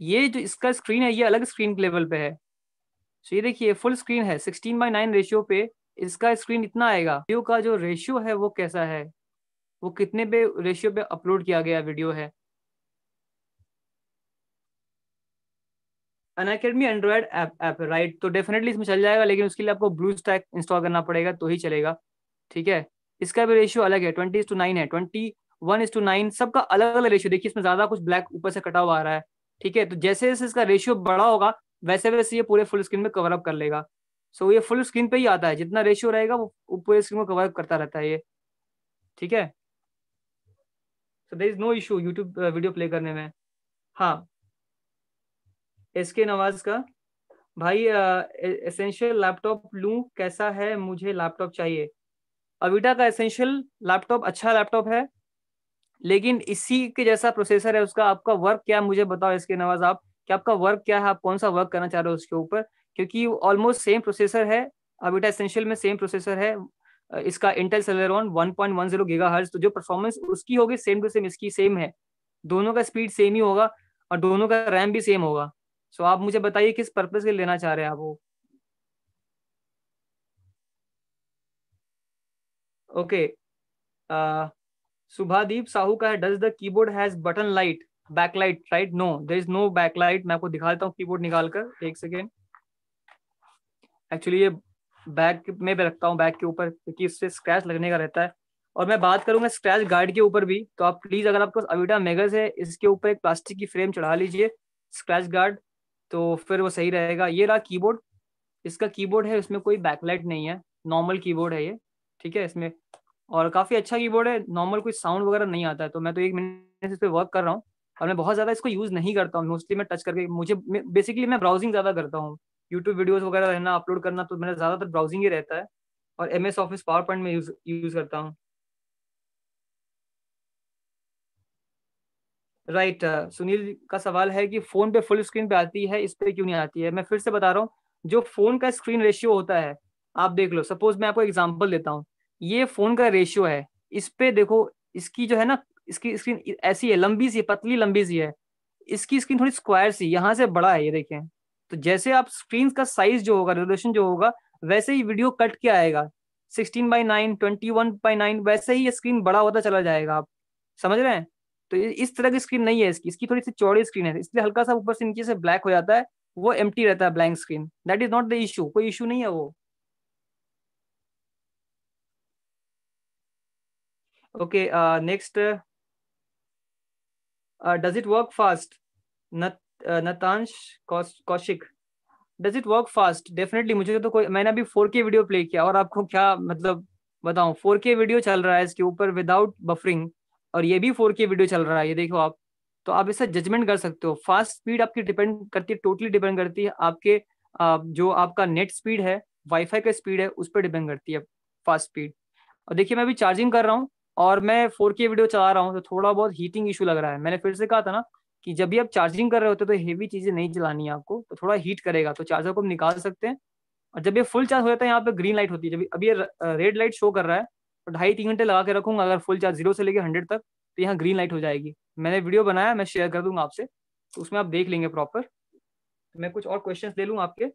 ये जो इसका स्क्रीन है ये अलग स्क्रीन लेवल पे है तो ये देखिए फुल स्क्रीन है सिक्सटीन बाई नाइन रेशियो पे इसका स्क्रीन इतना आएगा वीडियो का जो रेशियो है वो कैसा है वो कितने पे रेशियो पे अपलोड किया गया वीडियो है अनकेडमी एंड्रॉयड ऐप ऐप है राइट तो डेफिनेटली इसमें चल जाएगा लेकिन उसके लिए आपको ब्लू स्टैक इंस्टॉल करना पड़ेगा तो ही चलेगा ठीक है इसका भी रेशियो अलग है ट्वेंटी टू नाइन है twenty one is to nine सबका अलग अलग रेशियो देखिए इसमें ज्यादा कुछ ब्लैक ऊपर से कटा हुआ आ रहा है ठीक है तो जैसे जैसे इसका रेशियो बड़ा होगा वैसे वैसे ये पूरे फुल स्क्रीन में कवर अप कर लेगा सो so, ये फुल स्क्रीन पे ही आता है जितना रेशियो रहेगा वो पूरे स्क्रीन को कवर अप करता रहता है ये ठीक है so there is no issue YouTube video play करने में हाँ एस के नवाज का भाई एसेंशियल लैपटॉप लू कैसा है मुझे लैपटॉप चाहिए अविटा का एसेंशियल लैपटॉप अच्छा लैपटॉप है लेकिन इसी के जैसा प्रोसेसर है उसका आपका वर्क क्या मुझे बताओ इसके नवाज आप कि आपका वर्क क्या है आप कौन सा वर्क करना चाह रहे हो उसके ऊपर क्योंकि ऑलमोस्ट सेम प्रोसेसर है अबिटा एसेंशियल तो में सेम प्रोसेसर है इसका इंटेल सेलेरॉन 1.10 हर्ज तो जो परफॉर्मेंस उसकी होगी सेम टू सेम इसकी सेम है दोनों का स्पीड सेम ही होगा और दोनों का रैम भी सेम होगा सो आप मुझे बताइए किस पर्पज के लेना चाह रहे हैं आप वो ओके okay. सुभादीप साहू का है does the keyboard has button light backlight right no there is no backlight मैं आपको दिखा देता हूँ कीबोर्ड निकाल कर एक सेकेंड एक्चुअली ये बैक में भी रखता हूँ बैक के ऊपर क्योंकि इससे स्क्रैच लगने का रहता है और मैं बात करूंगा स्क्रैच गार्ड के ऊपर भी तो आप प्लीज अगर आपके पास अविडा मेगज है इसके ऊपर एक प्लास्टिक की फ्रेम चढ़ा लीजिए स्क्रैच गार्ड तो फिर वो सही रहेगा ये रहा कीबोर्ड इसका कीबोर्ड है इसमें कोई बैकलाइट नहीं है नॉर्मल कीबोर्ड है ये ठीक है इसमें और काफ़ी अच्छा कीबोर्ड है नॉर्मल कोई साउंड वगैरह नहीं आता है तो मैं तो एक महीने से इस पर वर्क कर रहा हूँ और मैं बहुत ज़्यादा इसको यूज़ नहीं करता हूँ मोस्टली मैं टच करके मुझे बेसिकली मैं ब्राउजिंग ज़्यादा करता हूँ यूट्यूब वीडियोज़ वगैरह रहना अपलोड करना तो मेरा ज़्यादातर ब्राउजिंग ही रहता है और M S office power point में यूज़ यूज़ करता हूँ राइट right, सुनील का सवाल है कि फ़ोन पे फुल स्क्रीन पे आती है इस पर क्यों नहीं आती है मैं फिर से बता रहा हूँ जो फ़ोन का स्क्रीन रेशियो होता है आप देख लो सपोज मैं आपको एग्जाम्पल देता हूँ ये फोन का रेशियो है इस पे देखो इसकी जो है ना इसकी स्क्रीन ऐसी है लंबी सी पतली लंबी सी है इसकी स्क्रीन थोड़ी स्क्वायर सी यहाँ से बड़ा है ये देखें तो जैसे आप स्क्रीन का साइज जो होगा रेजोल्यूशन जो होगा वैसे ही वीडियो कट के आएगा sixteen by nine twenty one by nine वैसे ही ये स्क्रीन बड़ा होता चला जाएगा आप समझ रहे हैं तो इस तरह की स्क्रीन नहीं है इसकी इसकी थोड़ी सी चौड़ी स्क्रीन है इसलिए हल्का सा ऊपर से नीचे से ब्लैक हो जाता है वो एम रहता है blank screen that is not the issue कोई इशू नहीं है वो okay uh, next uh, uh, does it work fast Nat, uh, natansh does it work fast definitely मुझे तो कोई मैंने अभी फोर के वीडियो प्ले किया और आपको क्या मतलब बताऊं फोर के वीडियो चल रहा है इसके ऊपर विदाउट बफरिंग और ये भी फोर के वीडियो चल रहा है ये देखो आप तो आप इसे जजमेंट कर सकते हो फास्ट स्पीड आपकी डिपेंड करती है टोटली डिपेंड करती है आपके जो आपका नेट स्पीड है वाईफाई का स्पीड है उस पर डिपेंड करती है फास्ट स्पीड और देखिए मैं अभी चार्जिंग कर रहा हूँ और मैं फोर के वीडियो चला रहा हूँ तो थोड़ा बहुत हीटिंग इशू लग रहा है मैंने फिर से कहा था ना कि जब भी आप चार्जिंग कर रहे होते तो हेवी चीजें नहीं चलानी है आपको तो थोड़ा हीट करेगा तो चार्जर को हम निकाल सकते हैं और जब ये फुल चार्ज हो जाता है यहाँ पे ग्रीन लाइट होती है जब अभी ये रेड लाइट शो कर रहा है तो ढाई तीन घंटे लगा के रखूंगा अगर फुल चार्ज जीरो से लेकर हंड्रेड तक तो यहाँ ग्रीन लाइट हो जाएगी मैंने वीडियो बनाया मैं शेयर कर दूंगा आपसे तो उसमें आप देख लेंगे प्रॉपर तो मैं कुछ और क्वेश्चन ले लूँ आपके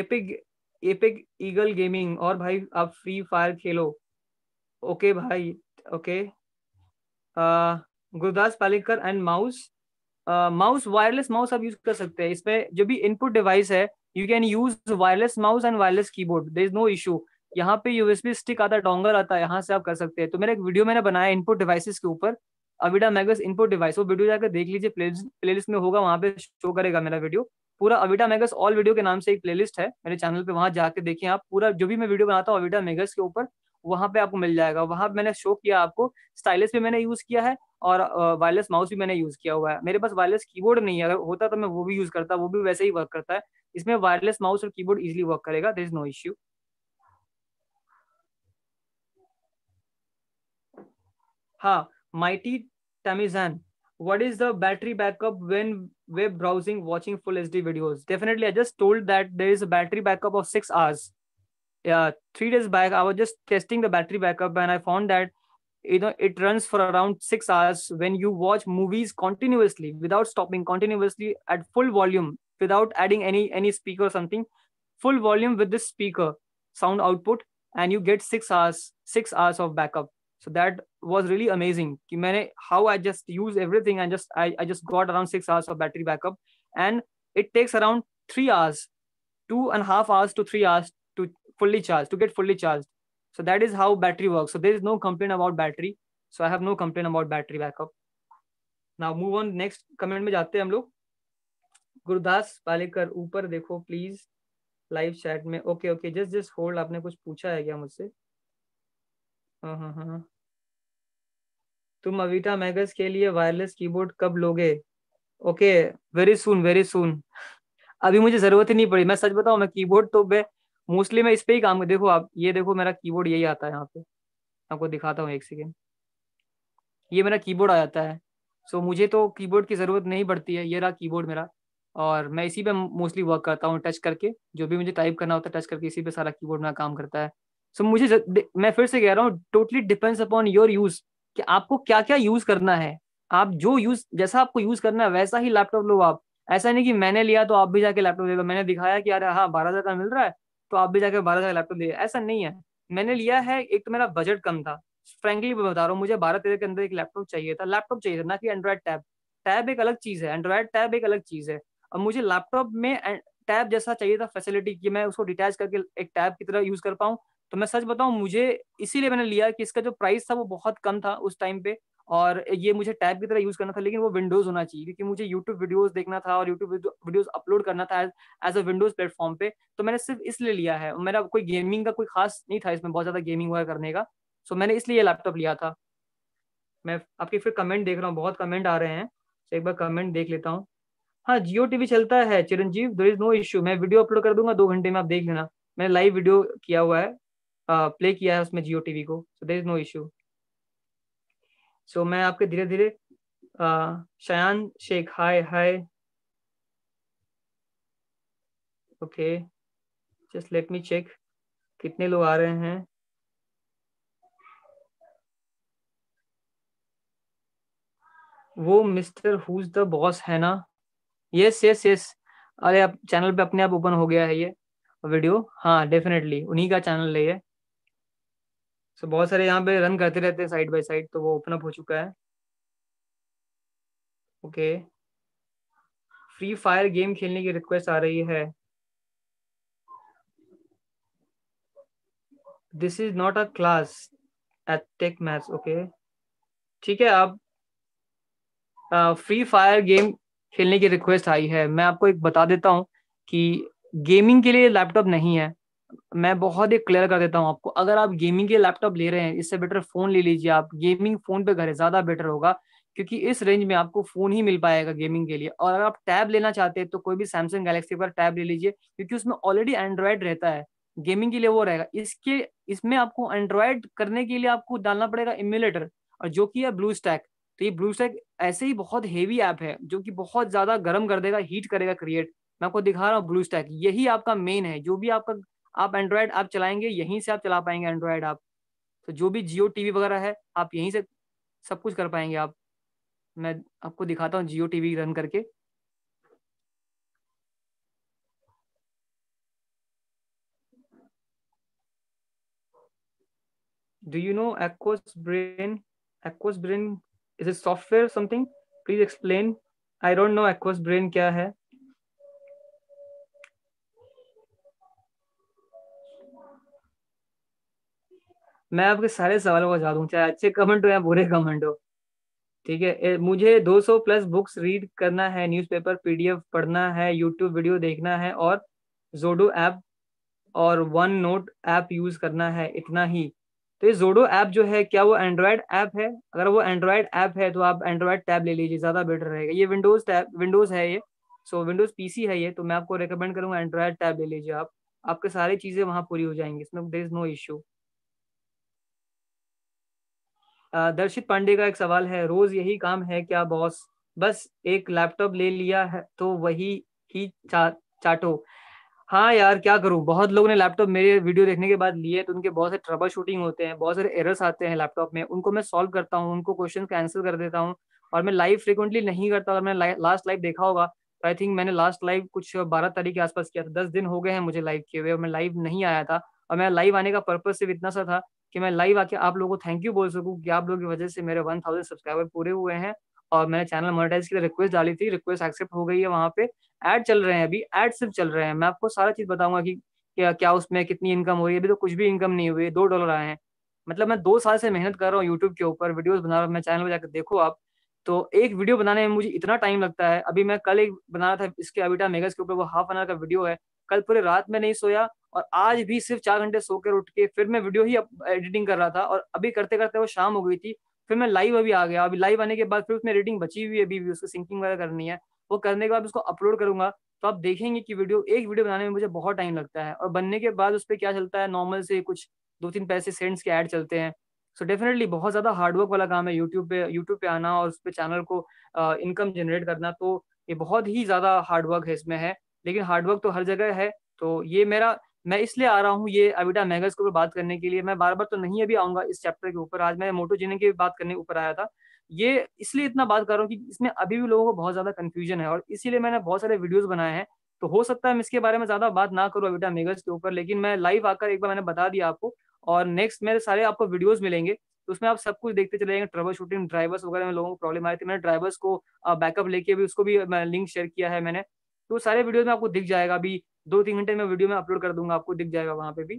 एपिक एपिक ईगल गेमिंग और भाई आप फ्री फायर खेलो ओके भाई okay uh, Gurudas Palekar and mouse mouse wireless mouse आप यूज कर सकते हैं इसमें जो भी इनपुट डिवाइस है you can use wireless mouse and wireless keyboard there is no issue यहाँ पे यूएसबी स्टिक आता है डोंगर आता है यहाँ से आप कर सकते हैं तो मेरा एक वीडियो मैंने बनाया इनपुट डिवाइसेस के ऊपर अविडा मैगस इनपुट डिवाइस वो वीडियो जाकर देख लीजिए प्ले प्लेलिस्ट में होगा वहाँ पे शो करेगा मेरा वीडियो पूरा अविटा मेगस ऑल वीडियो के नाम से एक प्लेलिस्ट है मेरे चैनल पे वहां जाके देखिए आप पूरा जो भी मैं वीडियो बनाता हूँ अविटा मेगस के ऊपर वहां पे आपको मिल जाएगा वहां मैंने शो किया आपको स्टाइलस भी मैंने यूज किया है और वायरलेस माउस भी मैंने यूज किया हुआ है मेरे पास वायरलेस कीबोर्ड नहीं है अगर होता तो मैं वो भी यूज करता वो भी वैसे ही वर्क करता है इसमें वायरलेस माउस और कीबोर्ड इजिली वर्क करेगा दर इज नो इश्यू हाँ माइटी टेमिजन what is the battery backup when web browsing watching full hd videos definitely i just told that there is a battery backup of 6 hours yeah 3 days back i was just testing the battery backup and i found that you know it runs for around 6 hours when you watch movies continuously without stopping continuously at full volume without adding any any speaker or something full volume with this speaker sound output and you get 6 hours 6 hours of backup so that was really amazing कि मैंने how I just use everything and just I, I just got around six hours of battery backup and it takes around three hours two and a half hours to three hours to fully charge to get fully charged so that is how battery works so there is no complaint about battery so I have no complaint about battery backup now move on next comment में जाते हैं हम लोग गुरुदास पालेकर ऊपर देखो please live chat में okay okay just just hold आपने कुछ पूछा है क्या मुझसे हाँ हाँ हाँ तुम अविता मैगस के लिए वायरलेस कीबोर्ड कब लोगे okay very soon very soon अभी मुझे जरूरत ही नहीं पड़ी मैं सच बताऊ मैं कीबोर्ड तो मैं मोस्टली मैं इस पे ही काम देखो आप ये देखो मेरा कीबोर्ड यही आता है यहाँ पे आपको दिखाता हूँ एक सेकेंड ये मेरा कीबोर्ड आ जाता है सो so, मुझे तो कीबोर्ड की ज़रूरत नहीं पड़ती है ये रहा कीबोर्ड मेरा और मैं इसी पे मोस्टली वर्क करता हूँ टच करके जो भी मुझे टाइप करना होता है टच करके इसी पे सारा कीबोर्ड मेरा काम करता है सो so, मुझे मैं फिर से कह रहा हूँ totally depends upon your use कि आपको क्या क्या यूज करना है आप जो यूज जैसा आपको यूज करना है वैसा ही लैपटॉप लो आप ऐसा नहीं कि मैंने लिया तो आप भी जाके लैपटॉप ले लो मैंने दिखाया कि यार हाँ बारह हजार का मिल रहा है तो आप भी जाके बारह हजार का लैपटॉप ले ऐसा नहीं है मैंने लिया है एक तो मेरा बजट कम था फ्रेंकली बता रहा हूँ मुझे बारह तेरह के अंदर एक लैपटॉप चाहिए था लैपटॉप चाहिए था ना कि एंड्रॉयड टैब टैब एक अलग चीज है एंड्रॉयड टैब एक अलग चीज है अब मुझे लैपटॉप में टैब अं, जैसा चाहिए था फैसिलिटी कि मैं उसको डिटैच करके एक टैब की तरह यूज कर पाऊँ तो मैं सच बताऊं मुझे इसीलिए मैंने लिया कि इसका जो प्राइस था वो बहुत कम था उस टाइम पे और ये मुझे टैब की तरह यूज करना था लेकिन वो विंडोज होना चाहिए क्योंकि मुझे यूट्यूब वीडियोस देखना था और यूट्यूब वीडियोस अपलोड करना था एज अ विंडोज प्लेटफॉर्म पे तो मैंने सिर्फ इसलिए लिया है मेरा कोई गेमिंग का कोई खास नहीं था इसमें बहुत ज्यादा गेमिंग हुआ करने का सो मैंने इसलिए लैपटॉप लिया था मैं आपके फिर कमेंट देख रहा हूँ बहुत कमेंट आ रहे हैं तो एक बार कमेंट देख लेता हूँ हाँ जियो टीवी चलता है Chiranjeev there is no issue मैं वीडियो अपलोड कर दूंगा दो घंटे में आप देख लेना मैंने लाइव वीडियो किया हुआ है प्ले किया है उसमें जियो टीवी को so there is no issue so मैं आपके धीरे धीरे Shayan Shaikh hi hi okay just let me check कितने लोग आ रहे हैं वो मिस्टर हुज द बॉस है ना यस यस यस अरे आप चैनल पे अपने आप ओपन हो गया है ये वीडियो हाँ डेफिनेटली उन्हीं का चैनल है सो बहुत सारे यहाँ पे रन करते रहते हैं साइड बाय साइड तो वो ओपन अप हो चुका है ओके फ्री फायर गेम खेलने की रिक्वेस्ट आ रही है this is not a class at tech maths okay ठीक है आप फ्री फायर गेम खेलने की रिक्वेस्ट आई है मैं आपको एक बता देता हूँ कि गेमिंग के लिए लैपटॉप नहीं है मैं बहुत ही क्लियर कर देता हूँ आपको अगर आप गेमिंग के लैपटॉप ले रहे हैं इससे बेटर फोन ले लीजिए आप गेमिंग फोन पे घरे ज्यादा बेटर होगा क्योंकि इस रेंज में आपको फोन ही मिल पाएगा गेमिंग के लिए और अगर आप टैब लेना चाहते हैं तो कोई भी सैमसंग गैलेक्सी पर टैब ले लीजिए क्योंकि उसमें ऑलरेडी एंड्रॉयड रहता है गेमिंग के लिए वो रहेगा इसके इसमें आपको एंड्रॉयड करने के लिए आपको डालना पड़ेगा इम्यूलेटर और जो कि है ब्लू स्टैक तो ये ब्लू स्टैक ऐसे ही बहुत हेवी ऐप है जो कि बहुत ज्यादा गर्म कर देगा हीट करेगा क्रिएट मैं आपको दिखा रहा हूँ ब्लू स्टैक यही आपका मेन है जो भी आपका आप एंड्रॉयड आप चलाएंगे यहीं से आप चला पाएंगे एंड्रॉयड आप तो जो भी जियो टीवी वगैरह है आप यहीं से सब कुछ कर पाएंगे आप मैं आपको दिखाता हूँ जियो टीवी रन करके do you know aquos brain aquos brain is a software something please explain i don't know aquos brain kya hai मैं आपके सारे सवालों का जवाब दूँ चाहे अच्छे कमेंट हो या बुरे कमेंट हो ठीक है मुझे 200 प्लस बुक्स रीड करना है न्यूज़पेपर पीडीएफ पढ़ना है यूट्यूब वीडियो देखना है और जोडो ऐप और वन नोट ऐप यूज़ करना है इतना ही तो ये जोडो ऐप जो है क्या वो एंड्रॉयड ऐप है अगर वो एंड्रॉयड ऐप है तो आप एंड्रॉयड टैब ले लीजिए ज़्यादा बेटर रहेगा ये विंडोज़ टैब विंडोज़ है ये सो विंडोज़ पीसी है ये तो मैं आपको रिकमेंड करूँगा एंड्रॉयड टैब ले लीजिए आप आपके सारी चीज़ें वहाँ पूरी हो जाएंगी इसमें देर इज़ नो इशू दर्शित पांडे का एक सवाल है रोज यही काम है क्या बॉस बस एक लैपटॉप ले लिया है तो वही ही चा, चाटो हाँ यार क्या करूँ बहुत लोगों ने लैपटॉप मेरे वीडियो देखने के बाद लिए तो उनके बहुत सारे ट्रबल शूटिंग होते हैं बहुत सारे एरर्स आते हैं लैपटॉप में उनको मैं सॉल्व करता हूँ उनको क्वेश्चन का आंसर कर देता हूँ और मैं लाइव फ्रिक्वेंटली नहीं करता और मैंने लास्ट लाइव देखा होगा तो आई थिंक मैंने लास्ट लाइव कुछ बारह तारीख के आसपास किया था दस दिन हो गए हैं मुझे लाइव किए हुए मैं लाइव नहीं आया था और मेरा लाइव आने का पर्पज सिर्फ इतना सा था कि मैं लाइव आके आप लोगों को थैंक यू बोल सकूँ कि आप लोगों की वजह से मेरे वन थाउजेंड सब्सक्राइबर पूरे हुए हैं और मैंने चैनल मोनेटाइज के लिए रिक्वेस्ट डाली थी रिक्वेस्ट एक्सेप्ट हो गई है वहाँ पे ऐड चल रहे हैं अभी ऐड सिर्फ चल रहे हैं मैं आपको सारा चीज बताऊंगा कि क्या क्या उसमें कितनी इनकम हो रही है अभी तो कुछ भी इनकम नहीं हुई है दो डॉलर आए हैं मतलब मैं दो साल से मेहनत कर रहा हूँ यूट्यूब के ऊपर वीडियोज बना रहा हूँ मैं चैनल पर जाकर देखो आप तो एक वीडियो बनाने में मुझे इतना टाइम लगता है अभी मैं कल एक बना रहा था इसके अबिटा मेगा के ऊपर वो हाफ एन आवर का वीडियो है कल पूरे रात में नहीं सोया और आज भी सिर्फ चार घंटे सो कर उठ के फिर मैं वीडियो ही एडिटिंग कर रहा था और अभी करते करते वो शाम हो गई थी फिर मैं लाइव अभी आ गया अभी लाइव आने के बाद फिर उसमें एडिटिंग बची हुई है अभी भी उसको सिंकिंग वगैरह करनी है वो करने के बाद उसको अपलोड करूंगा तो आप देखेंगे कि वीडियो एक वीडियो बनाने में मुझे बहुत टाइम लगता है और बनने के बाद उस पर क्या चलता है नॉर्मल से कुछ दो तीन पैसे सेंट्स के ऐड चलते हैं सो डेफिनेटली बहुत ज़्यादा हार्डवर्क वाला काम है यूट्यूब पे यूट्यूब पे आना और उस पर चैनल को इनकम जनरेट करना तो ये बहुत ही ज़्यादा हार्डवर्क है इसमें है लेकिन हार्डवर्क तो हर जगह है तो ये मेरा मैं इसलिए आ रहा हूँ ये अविटा मैगज के ऊपर बात करने के लिए मैं बार बार तो नहीं अभी आऊंगा इस चैप्टर के ऊपर आज मैं मोटो जीने की बात करने के ऊपर आया था ये इसलिए इतना बात कर रहा हूँ कि इसमें अभी भी लोगों को बहुत ज्यादा कंफ्यूजन है और इसीलिए मैंने बहुत सारे वीडियोज बनाए हैं तो हो सकता है मैं इसके बारे में ज्यादा बात ना करूँ अविटा मेगज के ऊपर लेकिन मैं लाइव आकर एक बार मैंने बता दिया आपको और नेक्स्ट मेरे सारे आपको वीडियोज मिलेंगे तो उसमें आप सब कुछ देखते चले जाएंगे ट्रबल शूटिंग ड्राइवर्स वगैरह में लोगों को प्रॉब्लम आई थी मैंने ड्राइवर्स को बैकअप लेके भी उसको भी लिंक शेयर किया है मैंने तो सारे वीडियो में आपको दिख जाएगा अभी दो तीन घंटे में वीडियो में अपलोड कर दूंगा आपको दिख जाएगा वहाँ पे भी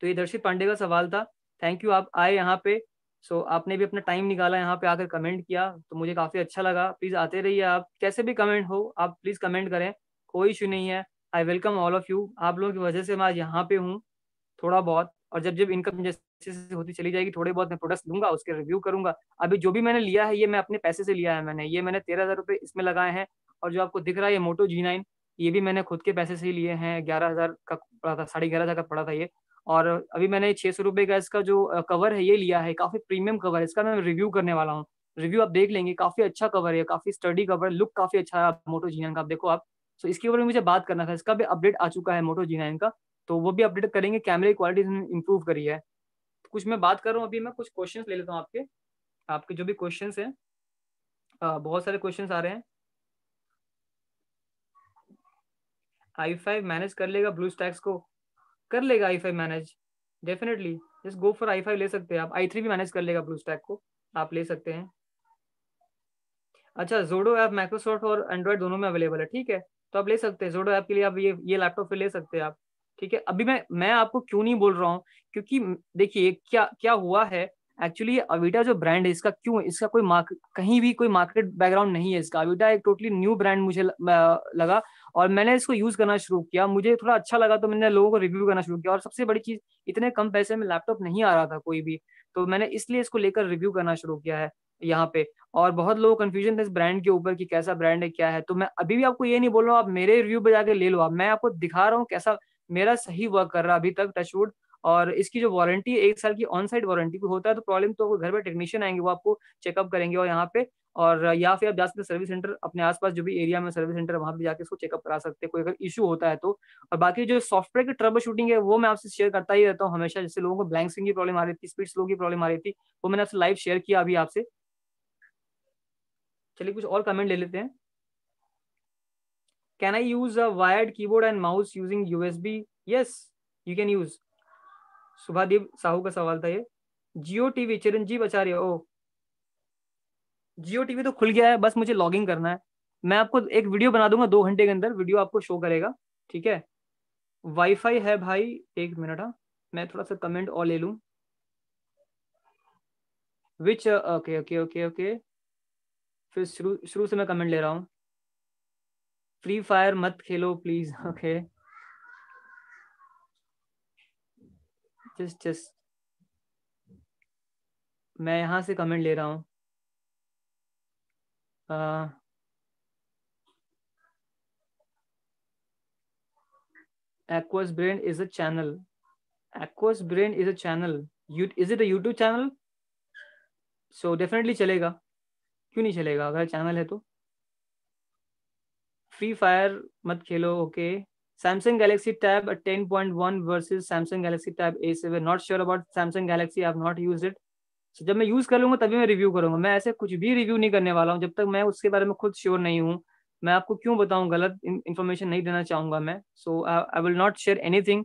तो ये दर्शित पांडे का सवाल था थैंक यू आप आए यहाँ पे सो so, आपने भी अपना टाइम निकाला यहाँ पे आकर कमेंट किया तो मुझे काफ़ी अच्छा लगा प्लीज़ आते रहिए आप कैसे भी कमेंट हो आप प्लीज़ कमेंट करें कोई इशू नहीं है I welcome all of you आप लोगों की वजह से मैं आज यहाँ पे हूँ थोड़ा बहुत और जब जब इनकम जैसे होती चली जाएगी थोड़े बहुत मैं प्रोडक्ट्स लूंगा उसके रिव्यू करूंगा अभी जो भी मैंने लिया है ये मैं अपने पैसे से लिया है मैंने ये मैंने तेरह हज़ार रुपये इसमें लगाए हैं और जो आपको दिख रहा है ये मोटो जी नाइन ये भी मैंने खुद के पैसे से ही लिए हैं ग्यारह हज़ार का पड़ा था साढ़े ग्यारह हज़ार का पड़ा था ये और अभी मैंने छः सौ रुपये का इसका जो कवर है ये लिया है काफ़ी प्रीमियम कवर है इसका मैं रिव्यू करने वाला हूँ रिव्यू आप देख लेंगे काफ़ी अच्छा कवर है काफ़ी स्टडी कवर लुक काफ़ी अच्छा है मोटो जी नाइन का आप देखो आप सो इसके ऊपर मुझे बात करना था इसका भी अपडेट आ चुका है मोटो जी नाइन का तो वो भी अपडेट करेंगे कैमरे की क्वालिटी इंप्रूव करी है कुछ मैं बात कर रहा हूँ अभी मैं कुछ क्वेश्चन ले लेता हूँ आपके आपके जो भी क्वेश्चन हैं बहुत सारे क्वेश्चन आ रहे हैं आई फाइव मैनेज कर लेगा ब्लू स्टैक्स को कर लेगा I five manage definitely just go for I five ले सकते हैं आप आई थ्री भी मैनेज कर लेगा ब्लू स्टैक को आप ले सकते हैं अच्छा जोडो ऐप माइक्रोसॉफ्ट और एंड्रॉइड दोनों में अवेलेबल है ठीक है तो आप ले सकते हैं जोडो ऐप के लिए आप ये ये लैपटॉप ले सकते हैं आप ठीक है अभी मैं मैं आपको क्यों नहीं बोल रहा हूँ क्योंकि देखिए क्या क्या हुआ है एक्चुअली अविटा जो ब्रांड है इसका क्यों इसका कोई मार्क कहीं भी कोई मार्केट बैकग्राउंड नहीं है इसका अविटा एक टोटली न्यू ब्रांड मुझे लगा और मैंने इसको यूज करना शुरू किया मुझे थोड़ा अच्छा लगा तो मैंने लोगों को रिव्यू करना शुरू किया और सबसे बड़ी चीज इतने कम पैसे में लैपटॉप नहीं आ रहा था कोई भी तो मैंने इसलिए इसको लेकर रिव्यू करना शुरू किया है यहाँ पे और बहुत लोग कंफ्यूजन थे इस ब्रांड के ऊपर कि कैसा ब्रांड है क्या है तो मैं अभी भी आपको ये नहीं बोल रहा हूँ आप मेरे रिव्यू पे जाके ले लो आप मैं आपको दिखा रहा हूँ कैसा मेरा सही वर्क कर रहा है अभी तक टचवुड और इसकी जो वारंटी एक साल की ऑन साइड वारंटी भी होता है तो प्रॉब्लम तो घर पर टेक्नीशियन आएंगे वो आपको चेकअप करेंगे और यहाँ पे और या फिर आप जा सकते सर्विस सेंटर अपने आसपास जो भी एरिया में सर्विस सेंटर वहाँ पे जाके इसको चेकअप करा सकते हैं कोई अगर इशू होता है तो और बाकी जो सॉफ्टवेयर की ट्रबल शूटिंग है वो मैं आपसे शेयर करता ही रहता हूँ हमेशा जैसे लोगों को ब्लैंक स्क्रीन की प्रॉब्लम आ रही थी स्पीड स्लो की प्रॉब्लम आ रही थी वो मैंने आपसे लाइव शेयर किया अभी आपसे चलिए कुछ और कमेंट ले लेते हैं can I use a wired keyboard and mouse using USB yes you can use Subhadeep Sahu का सवाल था ये जियो टीवी चिरंजीव आचार्य ओ जियो टीवी तो खुल गया है बस मुझे लॉगिन करना है मैं आपको एक वीडियो बना दूंगा दो घंटे के अंदर वीडियो आपको शो करेगा ठीक है वाईफाई है भाई एक मिनट हाँ मैं थोड़ा सा कमेंट और ले लू which okay okay okay okay फिर शुरू शुरू से मैं कमेंट ले रहा हूँ फ्री फायर मत खेलो please okay okay. Just just मैं यहां से कमेंट ले रहा हूं आ, Aqua's Brain is a channel. Aqua's Brain is a channel. You, is it a YouTube channel? So definitely चलेगा क्यों नहीं चलेगा अगर channel है तो Free Fire मत खेलो okay? Samsung Galaxy Tab 10.1 versus Samsung Galaxy Tab A7. Not sure about Samsung Galaxy. have not used it. So जब मैं यूज कर लूंगा तभी मैं रिव्यू करूंगा मैं ऐसे कुछ भी रिव्यू नहीं करने वाला हूँ जब तक मैं उसके बारे में खुद श्योर नहीं हूँ मैं आपको क्यों बताऊँ गलत इन्फॉर्मेशन नहीं देना चाहूंगा मैं so I will not share anything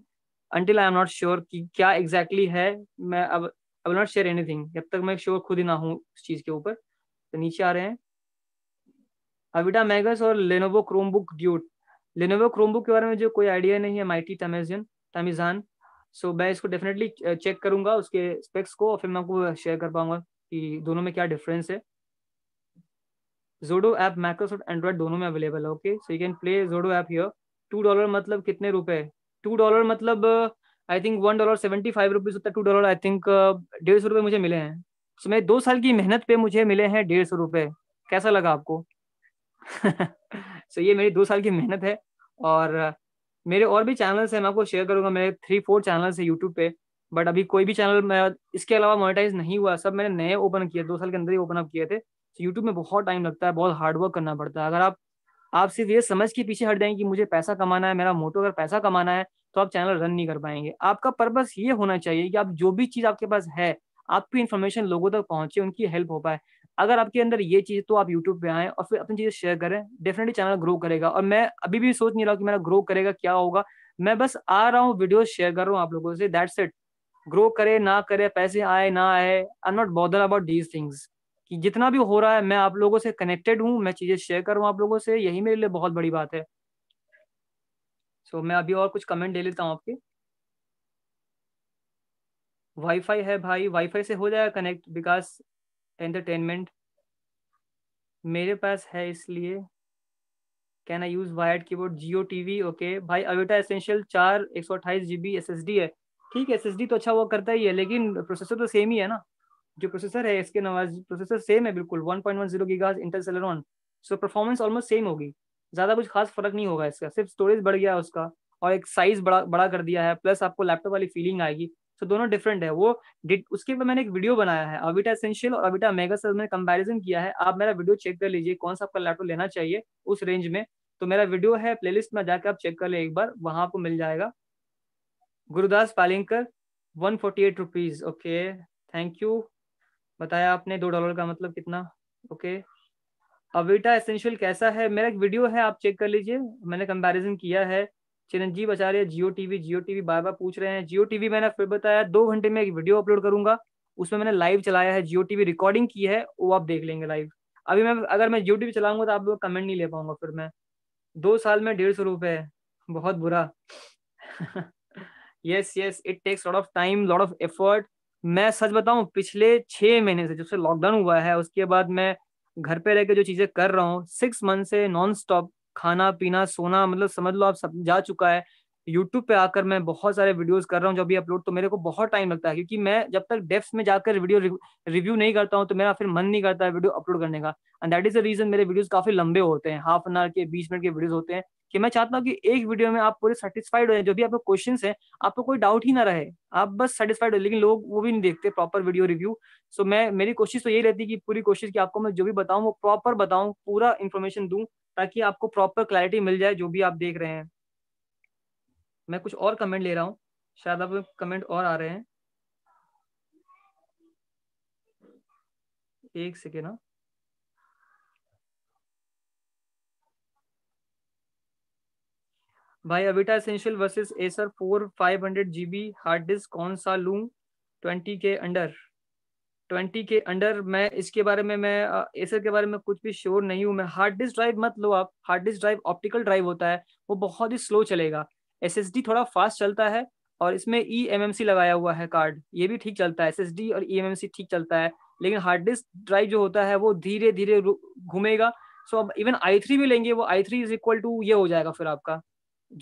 until I am not sure कि क्या एग्जैक्टली exactly है मैं अब I will not share anything जब तक मैं श्योर खुद ही ना हूँ उस चीज के ऊपर तो नीचे आ रहे हैं अविटा मैगस और Lenovo Chromebook Duet Lenovo Chromebook के बारे में जो कोई आइडिया नहीं है माइटी तमेजियन तमीजान सो मैं इसको डेफिनेटली चेक करूंगा उसके स्पेक्स को और फिर मैं आपको शेयर कर पाऊंगा कि दोनों में क्या डिफरेंस है जोडो ऐप माइक्रोसॉफ्ट एंड्रॉइड दोनों में अवेलेबल है okay so you can play जोडो ऐप हियर टू डॉलर मतलब कितने रुपए टू डॉलर मतलब I think one dollar seventy five rupees होता है टू डॉलर आई थिंक डेढ़ सौ रुपये मुझे मिले हैं सो so, मेरे दो साल की मेहनत पे मुझे मिले हैं डेढ़ सौ रुपये कैसा लगा आपको सो ये मेरी दो साल की मेहनत है और मेरे और भी चैनल्स हैं मैं आपको शेयर करूंगा मेरे थ्री फोर चैनल्स हैं यूट्यूब पे बट अभी कोई भी चैनल मैं इसके अलावा मोनेटाइज नहीं हुआ सब मैंने नए ओपन किए दो साल के अंदर ही ओपन अप किए थे तो यूट्यूब में बहुत टाइम लगता है बहुत हार्डवर्क करना पड़ता है अगर आप आप सिर्फ ये समझ के पीछे हट जाएंगे कि मुझे पैसा कमाना है मेरा मोटो अगर पैसा कमाना है तो आप चैनल रन नहीं कर पाएंगे आपका पर्पस ये होना चाहिए कि आप जो भी चीज़ आपके पास है आपकी इन्फॉर्मेशन लोगों तक पहुंचे उनकी हेल्प हो पाए अगर आपके अंदर ये चीज़ तो आप यूट्यूब पे आए और फिर अपनी चीज़ें शेयर करें डेफिनेटली चैनल ग्रो करेगा और मैं अभी भी सोच नहीं रहा कि मेरा ग्रो करेगा क्या होगा मैं बस आ रहा हूँ वीडियो शेयर कर रहा हूँ आप लोगों से दैट्स इट ग्रो करे ना करे पैसे आए ना आए I am not bother about these things कि जितना भी हो रहा है मैं आप लोगों से कनेक्टेड हूँ मैं चीज़ें शेयर कर रहा हूँ आप लोगों से यही मेरे लिए बहुत बड़ी बात है सो so, मैं अभी और कुछ कमेंट ले लेता हूँ आपके वाईफाई है भाई वाईफाई से हो जाएगा कनेक्ट बिकॉज एंटरटेनमेंट मेरे पास है इसलिए can I use wired keyboard Jio TV okay भाई अवेटा एसेंशियल चार एक सौ अट्ठाईस G B S S D है ठीक है एस एस डी तो अच्छा वो करता ही है लेकिन प्रोसेसर तो सेम ही है ना जो प्रोसेसर है इसके नवाज प्रोसेसर सेम है बिल्कुल one point one zero Celeron Intel Celeron so performance almost same होगी ज़्यादा कुछ खास फर्क नहीं होगा इसका सिर्फ स्टोरेज बढ़ गया उसका और एक साइज बड़ा बड़ा कर दिया है प्लस आपको लैपटॉप वाली फीलिंग आएगी तो दोनों डिफरेंट है वो उसके पर मैंने एक वीडियो बनाया है अविटा एसेंशियल और अविटा मेगा सेल्स में कंपैरिजन किया है आप मेरा वीडियो चेक कर लीजिए कौन सा आपका लैपटॉप लेना चाहिए उस रेंज में तो मेरा वीडियो है प्लेलिस्ट में जाकर आप चेक कर ले एक बार वहां आपको मिल जाएगा Gurudas Palinkar one forty eight rupees okay thank you बताया आपने दो डॉलर का मतलब कितना ओके अविटा एसेंशियल कैसा है मेरा एक वीडियो है आप चेक कर लीजिए मैंने कंपैरिजन किया है चिरंजीव आचार्य जियो टीवी जियो टीवी बार बार पूछ रहे हैं जियो टीवी मैंने फिर बताया दो घंटे में एक वीडियो अपलोड करूंगा उसमें मैंने लाइव चलाया है जियो टीवी रिकॉर्डिंग की है वो आप देख लेंगे लाइव अभी मैं अगर मैं जियो टीवी चलाऊंगा तो आप लोग कमेंट नहीं ले पाऊंगा फिर मैं दो साल में डेढ़ सौ रुपये बहुत बुरा yes yes it takes lot of time lot of effort मैं सच बताऊं पिछले छह महीने से जब से लॉकडाउन हुआ है उसके बाद मैं घर पे रह के जो चीज़ें कर रहा हूँ सिक्स मंथ से नॉन स्टॉप खाना पीना सोना मतलब समझ लो आप सब जा चुका है यूट्यूब पे आकर मैं बहुत सारे वीडियोस कर रहा हूँ जो भी अपलोड तो मेरे को बहुत टाइम लगता है क्योंकि मैं जब तक डेफ्स में जाकर वीडियो रिव्यू नहीं करता हूँ तो मेरा फिर मन नहीं करता है वीडियो अपलोड करने का and that is a reason मेरे वीडियोस काफी लंबे होते हैं हाफ एन आवर के बीस मिनट के वीडियोज होते हैं कि मैं चाहता हूँ कि एक वीडियो में आप पूरे सेटिस्फाइड हो जाए जो भी आपके क्वेश्चन है आपको कोई डाउट ही ना रहे आप बस सेटिस्फाइड हो लेकिन लोग वो भी नहीं देखते प्रॉपर वीडियो रिव्यू सो मैं मेरी कोशिश तो यही रहती है कि पूरी कोशिश की आपको मैं जो भी बताऊँ वो प्रॉपर बताऊँ पूरा इन्फॉर्मेशन दूँ ताकि आपको प्रॉपर क्लैरिटी मिल जाए जो भी आप देख रहे हैं मैं कुछ और कमेंट ले रहा हूँ शायद अब कमेंट और आ रहे हैं एक सेकेंड ना हाँ। भाई Avita essential versus Acer four five hundred GB hard disk कौन सा लू ट्वेंटी के अंडर ट्वेंटी के अंडर मैं इसके बारे में मैं एसर के बारे में कुछ भी श्योर नहीं हूँ मैं हार्ड डिस्क ड्राइव मत लो आप hard disk drive optical drive होता है वो बहुत ही स्लो चलेगा एस थोड़ा फास्ट चलता है और इसमें ई e एम लगाया हुआ है कार्ड ये भी ठीक चलता है एस और ई e एम ठीक चलता है लेकिन हार्ड डिस्क ड्राइव जो होता है वो धीरे धीरे घूमेगा सो अब इवन आई थ्री भी लेंगे वो I three is equal to ये हो जाएगा फिर आपका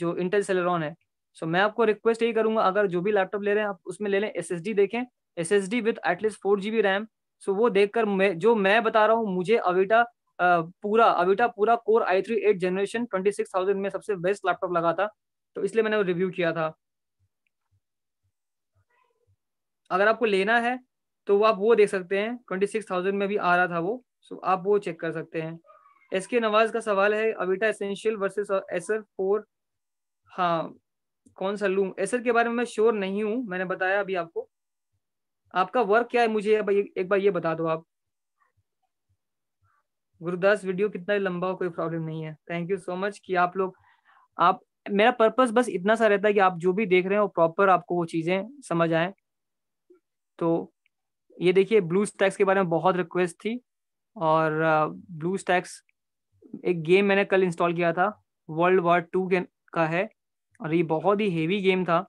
जो इंटेल सेलेरॉन है सो so, मैं आपको रिक्वेस्ट यही करूंगा अगर जो भी लैपटॉप ले रहे हैं आप उसमें ले लें एस देखें S S D with at least four G B RAM so वो देखकर मैं जो मैं बता रहा हूँ मुझे अविटा पूरा अविटा पूरा core I three eight generation twenty six thousand में सबसे बेस्ट लैपटॉप लगा था तो इसलिए मैंने वो रिव्यू किया था अगर आपको लेना है तो आप वो देख सकते हैं ट्वेंटी सिक्स थाउजेंड में भी आ रहा था वो सो आप वो चेक कर सकते हैं एस के नवाज का सवाल है Avita essential versus Acer four हाँ कौन सा लूँ एसर के बारे में मैं श्योर नहीं हूँ मैंने बताया अभी आपको आपका वर्क क्या है मुझे एक बार ये बता दो आप गुरुदास वीडियो कितना लंबा हो कोई प्रॉब्लम नहीं है थैंक यू सो मच कि आप लोग आप मेरा पर्पस बस इतना सा रहता है कि आप जो भी देख रहे हैं वो प्रॉपर आपको वो चीजें समझ आए तो ये देखिए ब्लू स्टैक्स के बारे में बहुत रिक्वेस्ट थी और ब्लू स्टैक्स एक गेम मैंने कल इंस्टॉल किया था वर्ल्ड वार टू का है और ये बहुत ही हेवी गेम था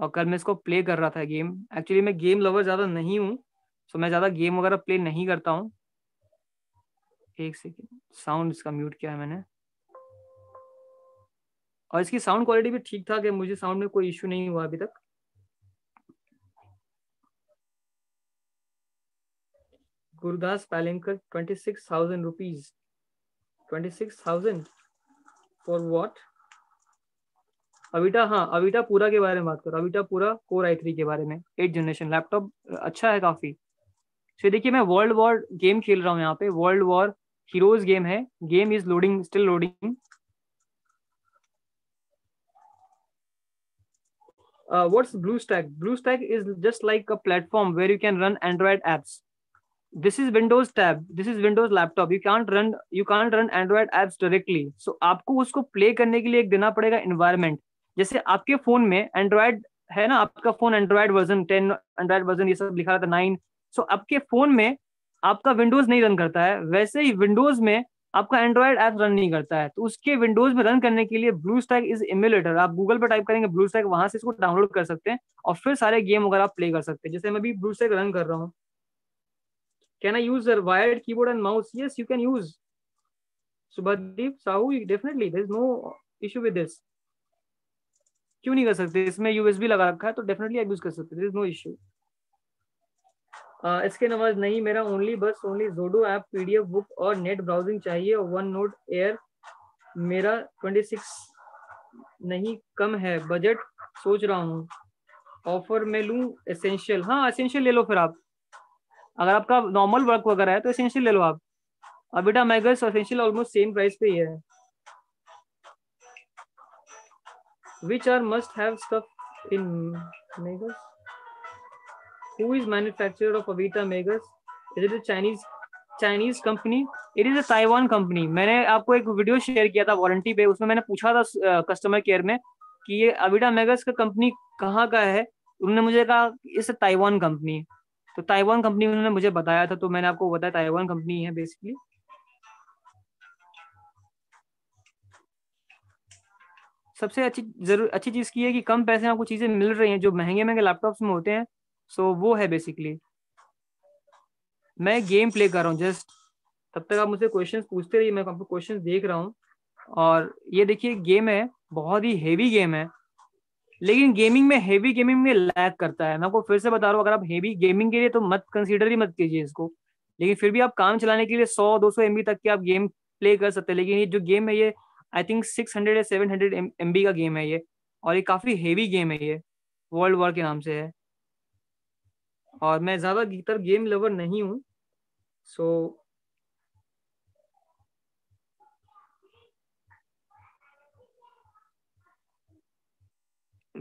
और कल मैं इसको प्ले कर रहा था गेम एक्चुअली मैं गेम लवर ज़्यादा नहीं हूँ सो मैं ज़्यादा गेम वगैरह प्ले नहीं करता हूँ एक सेकेंड साउंड इसका म्यूट किया है मैंने और इसकी साउंड क्वालिटी भी ठीक ठाक है मुझे साउंड में कोई इश्यू नहीं हुआ अभी तक Gurudas Palenkar twenty six thousand rupees twenty six thousand for what Avita हाँ अविटा पूरा के बारे में बात करो अविटा पूरा कोर आई थ्री के बारे में एट जनरेशन लैपटॉप अच्छा है काफी सो देखिए मैं वर्ल्ड वॉर गेम खेल रहा हूँ यहाँ पे वर्ल्ड वॉर हीरोज गेम है game is loading still loading what's Blue Stack Blue stack is just like a platform where you can run Android apps this is Windows tab this is Windows laptop you can't run you can't run Android apps directly so आपको उसको play करने के लिए एक देना पड़ेगा environment जैसे आपके फोन में एंड्रॉयड है ना आपका phone Android version ten Android version ये सब लिखा रहता है नाइन सो आपके फोन में आपका विंडोज नहीं रन करता है वैसे ही विंडोज में आपका एंड्रॉयड ऐप रन नहीं करता है तो उसके विंडोज में रन करने के लिए ब्लू स्टैक इज इम्यूलेटर आप गूगल पर टाइप करेंगे ब्लू स्टैक वहां से इसको डाउनलोड कर सकते हैं और फिर सारे गेम वगैरह आप प्ले कर सकते हैं जैसे मैं भी ब्लू स्टैक रन कर रहा हूँ can I use wired keyboard and mouse yes you can use Subhadeep Sahu definitely there is no issue with this क्यों नहीं कर सकते इसमें यूएसबी लगा रखा है तो डेफिनेटली आप यूज कर सकते नो इश्यू uh, इसके नवाज नहीं मेरा ओनली बस ओनली जोडो ऐप पीडीएफ बुक और नेट ब्राउजिंग चाहिए वन नोट एयर मेरा ट्वेंटी सिक्स नहीं कम है बजट सोच रहा हूँ ऑफर में लूँ एसेंशियल हाँ एसेंशियल ले लो फिर आप अगर आपका नॉर्मल वर्क वगैरह है तो एसेंशियल ले लो आप बेटा Magus essential almost same price पे ही है which are must have stuff in Megas? Who is manufacturer of Avita Megas? Is it a Chinese Chinese company it is a Taiwan company मैंने आपको एक वीडियो शेयर किया था warranty पे उसमें मैंने पूछा था कस्टमर uh, केयर में कि ये अविडा मेगस का कंपनी कहाँ का है उन्होंने मुझे कहा इस ताइवान कंपनी तो ताइवान कंपनी उन्होंने मुझे बताया था तो मैंने आपको बताया ताइवान कंपनी है बेसिकली सबसे अच्छी जरूर अच्छी चीज़ की है कि कम पैसे में आपको चीज़ें मिल रही हैं जो महंगे महंगे लैपटॉप्स में होते हैं सो वो है बेसिकली मैं गेम प्ले कर रहा हूँ जस्ट तब तक आप मुझसे क्वेश्चंस पूछते रहिए मैं आपको क्वेश्चंस देख रहा हूँ और ये देखिए गेम है बहुत ही हेवी गेम है लेकिन गेमिंग में हेवी गेमिंग में लैग करता है मैं आपको फिर से बता रहा हूँ अगर आप हेवी गेमिंग के लिए तो मत कंसीडर ही मत कीजिए इसको लेकिन फिर भी आप काम चलाने के लिए सौ दो सौ तक के आप गेम प्ले कर सकते हैं लेकिन ये जो गेम है ये आई थिंक सिक्स हंड्रेड या सेवन हंड्रेड एम का गेम है ये और ये काफ़ी हेवी गेम है ये वर्ल्ड वॉर के नाम से है और मैं ज़्यादा गीतर गेम लवर नहीं हूँ सो so,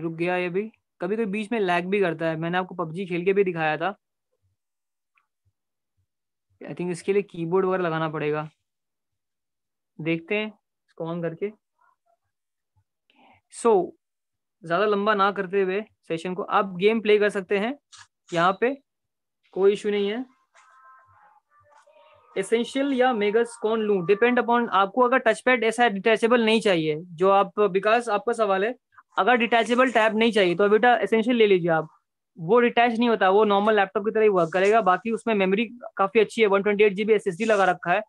रुक गया ये भी कभी कभी बीच में लैग भी करता है मैंने आपको पबजी खेल के भी दिखाया था आई थिंक इसके लिए कीबोर्ड वगैरह लगाना पड़ेगा देखते हैं ऑन करके सो so, ज्यादा लंबा ना करते हुए सेशन को आप गेम प्ले कर सकते हैं यहाँ पे कोई इशू नहीं है एसेंशियल या मेगस कौन लू डिपेंड अपॉन आपको अगर टचपैड ऐसा डिटेचेबल नहीं चाहिए जो आप बिकॉज आपका सवाल है अगर डिटेचेबल टैब नहीं चाहिए तो बेटा एसेंशियल ले लीजिए आप वो डिटैच नहीं होता वो नॉर्मल लैपटॉप की तरह ही वर्क करेगा बाकी उसमें मेमोरी काफी अच्छी है one twenty eight GB S लगा रखा है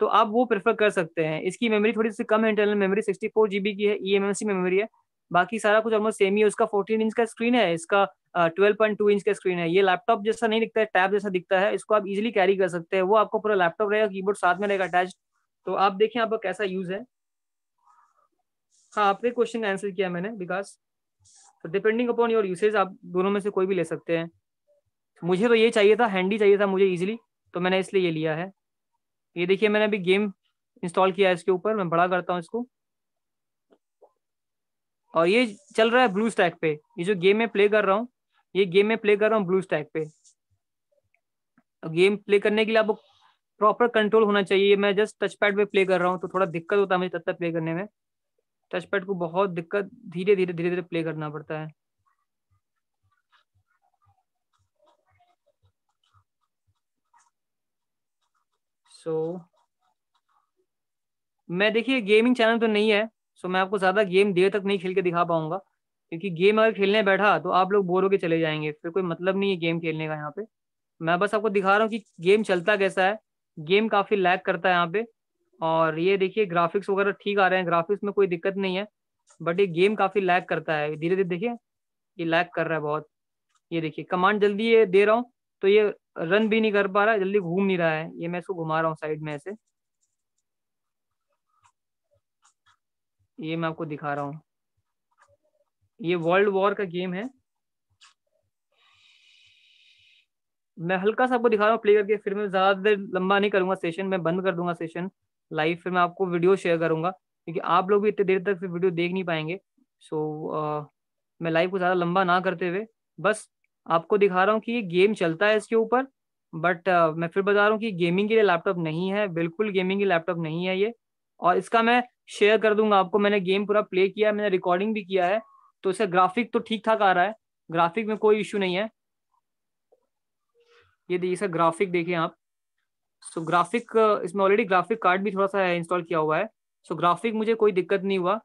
तो आप वो प्रेफर कर सकते हैं इसकी मेमोरी थोड़ी सी कम है internal memory sixty four GB की है ई एम मेमोरी है बाकी सारा कुछ ऑलमोस्ट सेम ही है उसका फोर्टीन इंच का स्क्रीन है इसका ट्वेल्व पॉइंट टू इंच का स्क्रीन है ये लैपटॉप जैसा नहीं दिखता है टैब जैसा दिखता है इसको आप इजिली कैरी कर सकते हैं वो आपको पूरा लैपटॉप रहेगा कीबोर्ड साथ में रहेगा अटैच तो आप देखें आपका कैसा यूज है हाँ आपने क्वेश्चन का आंसर किया मैंने विकास तो डिपेंडिंग अपॉन योर यूसेज आप दोनों में से कोई भी ले सकते हैं मुझे तो ये चाहिए था हैंडी चाहिए था मुझे इजिली तो मैंने इसलिए ये लिया है ये देखिए मैंने अभी गेम इंस्टॉल किया है इसके ऊपर मैं बड़ा करता हूँ इसको और ये चल रहा है ब्लू स्टैक पे ये जो गेम में प्ले कर रहा हूँ ये गेम में प्ले कर रहा हूँ ब्लू स्टैक पे गेम प्ले करने के लिए आपको प्रॉपर कंट्रोल होना चाहिए मैं जस्ट टच पैड पे प्ले कर रहा हूँ तो थोड़ा दिक्कत होता है मुझे तब तक प्ले करने में टच पैड को बहुत दिक्कत धीरे धीरे धीरे धीरे प्ले करना पड़ता है सो so, मैं देखिए गेमिंग चैनल तो नहीं है सो so मैं आपको ज़्यादा गेम देर तक नहीं खेल के दिखा पाऊंगा क्योंकि गेम अगर खेलने बैठा तो आप लोग बोर होकर चले जाएंगे फिर कोई मतलब नहीं है गेम खेलने का यहाँ पे मैं बस आपको दिखा रहा हूँ कि गेम चलता कैसा है गेम काफ़ी लैक करता है यहाँ पे और ये देखिए ग्राफिक्स वगैरह ठीक आ रहे हैं ग्राफिक्स में कोई दिक्कत नहीं है बट ये गेम काफ़ी लैक करता है धीरे धीरे देखिए ये लैक कर रहा है बहुत ये देखिए कमांड जल्दी ये दे रहा हूँ तो ये रन भी नहीं कर पा रहा जल्दी घूम नहीं रहा है ये मैं इसको घुमा रहा हूँ साइड में ऐसे ये मैं आपको दिखा रहा हूँ ये वर्ल्ड वॉर का गेम है मैं हल्का सा आपको दिखा रहा हूँ प्ले करके फिर मैं ज्यादा देर लंबा नहीं करूंगा सेशन मैं बंद कर दूंगा सेशन लाइव फिर मैं आपको वीडियो शेयर करूंगा क्योंकि आप लोग भी इतने देर तक फिर वीडियो देख नहीं पाएंगे सो so, uh, मैं लाइव को ज़्यादा लंबा ना करते हुए बस आपको दिखा रहा हूँ कि ये गेम चलता है इसके ऊपर बट uh, मैं फिर बता रहा हूँ कि गेमिंग के लिए लैपटॉप नहीं है बिल्कुल गेमिंग के लैपटॉप नहीं है ये और इसका मैं शेयर कर दूंगा आपको मैंने गेम पूरा प्ले किया है मैंने रिकॉर्डिंग भी किया है तो इसका ग्राफिक तो ठीक ठाक आ रहा है ग्राफिक में कोई इशू नहीं है ये देखिए सर ग्राफिक देखिए आप सो ग्राफिक uh, इसमें ऑलरेडी ग्राफिक कार्ड भी थोड़ा सा इंस्टॉल किया हुआ है सो ग्राफिक मुझे कोई दिक्कत नहीं हुआ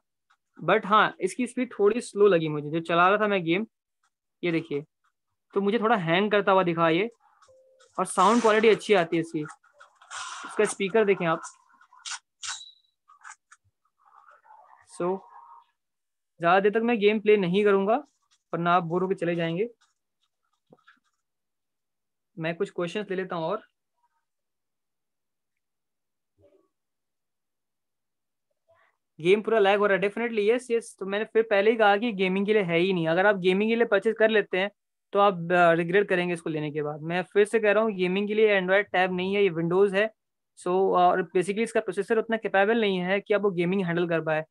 बट हाँ इसकी स्पीड थोड़ी स्लो लगी मुझे जो चला रहा था मैं गेम ये देखिए तो मुझे थोड़ा हैंग करता हुआ दिखा ये और साउंड क्वालिटी अच्छी आती है इसकी इसका स्पीकर देखें आप सो so, ज़्यादा देर तक मैं गेम प्ले नहीं करूंगा पर ना आप बोर होकर चले जाएंगे मैं कुछ क्वेश्चन ले लेता हूँ और गेम पूरा लैग हो रहा है डेफिनेटली यस यस तो मैंने फिर पहले ही कहा कि गेमिंग के लिए है ही नहीं अगर आप गेमिंग के लिए परचेज कर लेते हैं तो आप रिग्रेट करेंगे इसको लेने के बाद मैं फिर से कह रहा हूँ गेमिंग के लिए एंड्रॉयड टैब नहीं है ये विंडोज़ है सो so, और बेसिकली इसका प्रोसेसर उतना कैपेबल नहीं है कि आप वो गेमिंग हैंडल कर पाए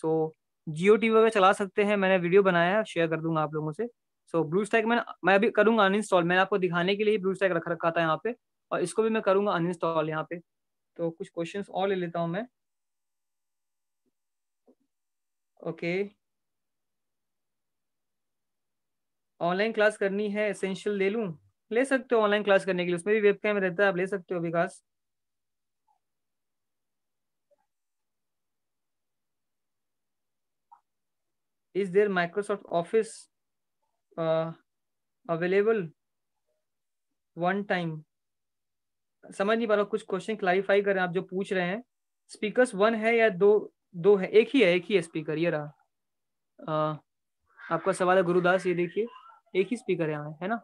सो जियो टी वगैरह चला सकते हैं मैंने वीडियो बनाया है शेयर कर दूंगा आप लोगों से सो ब्लू स्टैक मैं मैं अभी करूंगा अनइंस्टॉल मैंने आपको दिखाने के लिए ब्लू स्टैक रख रखा था यहाँ पे और इसको भी मैं करूंगा अनइंस्टॉल यहाँ पे तो कुछ क्वेश्चंस और ले लेता हूँ मैं ओके okay. ऑनलाइन क्लास करनी है एसेंशियल ले लू ले सकते हो ऑनलाइन क्लास करने के लिए उसमें भी वेब कैम रहता है आप ले सकते हो Vikas is there Microsoft Office available one time समझ नहीं पा रहा कुछ क्वेश्चन क्लारीफाई करें आप जो पूछ रहे हैं स्पीकर्स वन है या दो दो है एक ही है एक ही है स्पीकर ये रहा आ, uh, आपका सवाल है गुरुदास ये देखिए एक ही स्पीकर है यहाँ है ना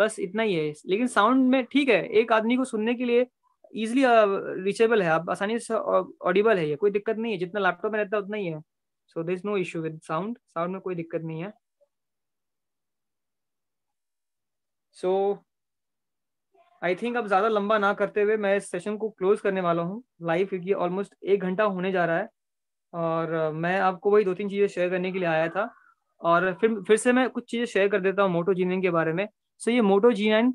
बस इतना ही है लेकिन साउंड में ठीक है एक आदमी को सुनने के लिए इजिली रीचेबल uh, है आप आसानी से ऑडिबल uh, है ये कोई दिक्कत नहीं है जितना लैपटॉप में रहता है उतना ही है so there is no issue with sound sound में कोई दिक्कत नहीं है सो आई थिंक अब ज़्यादा लंबा ना करते हुए मैं इस सेशन को क्लोज करने वाला हूँ लाइव क्योंकि ऑलमोस्ट एक घंटा होने जा रहा है और uh, मैं आपको वही दो तीन चीज़ें शेयर करने के लिए आया था और फिर फिर से मैं कुछ चीज़ें शेयर कर देता हूँ मोटो जी नाइन के बारे में सो so, ये मोटो जी नाइन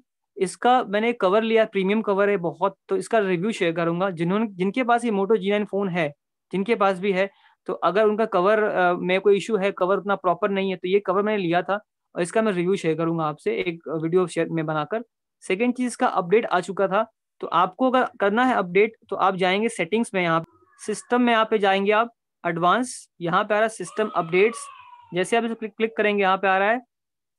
इसका मैंने कवर लिया प्रीमियम कवर है बहुत तो इसका रिव्यू शेयर करूंगा जिन्होंने जिनके पास ये मोटो जी नाइन फ़ोन है जिनके पास भी है तो अगर उनका कवर आ, में कोई इशू है कवर उतना प्रॉपर नहीं है तो ये कवर मैंने लिया था और इसका मैं रिव्यू शेयर करूंगा आपसे एक वीडियो शेयर में बनाकर सेकेंड चीज़ इसका अपडेट आ चुका था तो आपको अगर करना है अपडेट तो आप जाएंगे सेटिंग्स में यहाँ सिस्टम में यहाँ पे जाएंगे आप एडवांस यहाँ पे आ रहा सिस्टम अपडेट्स जैसे आप इसे क्लिक क्लिक करेंगे यहाँ पे आ रहा है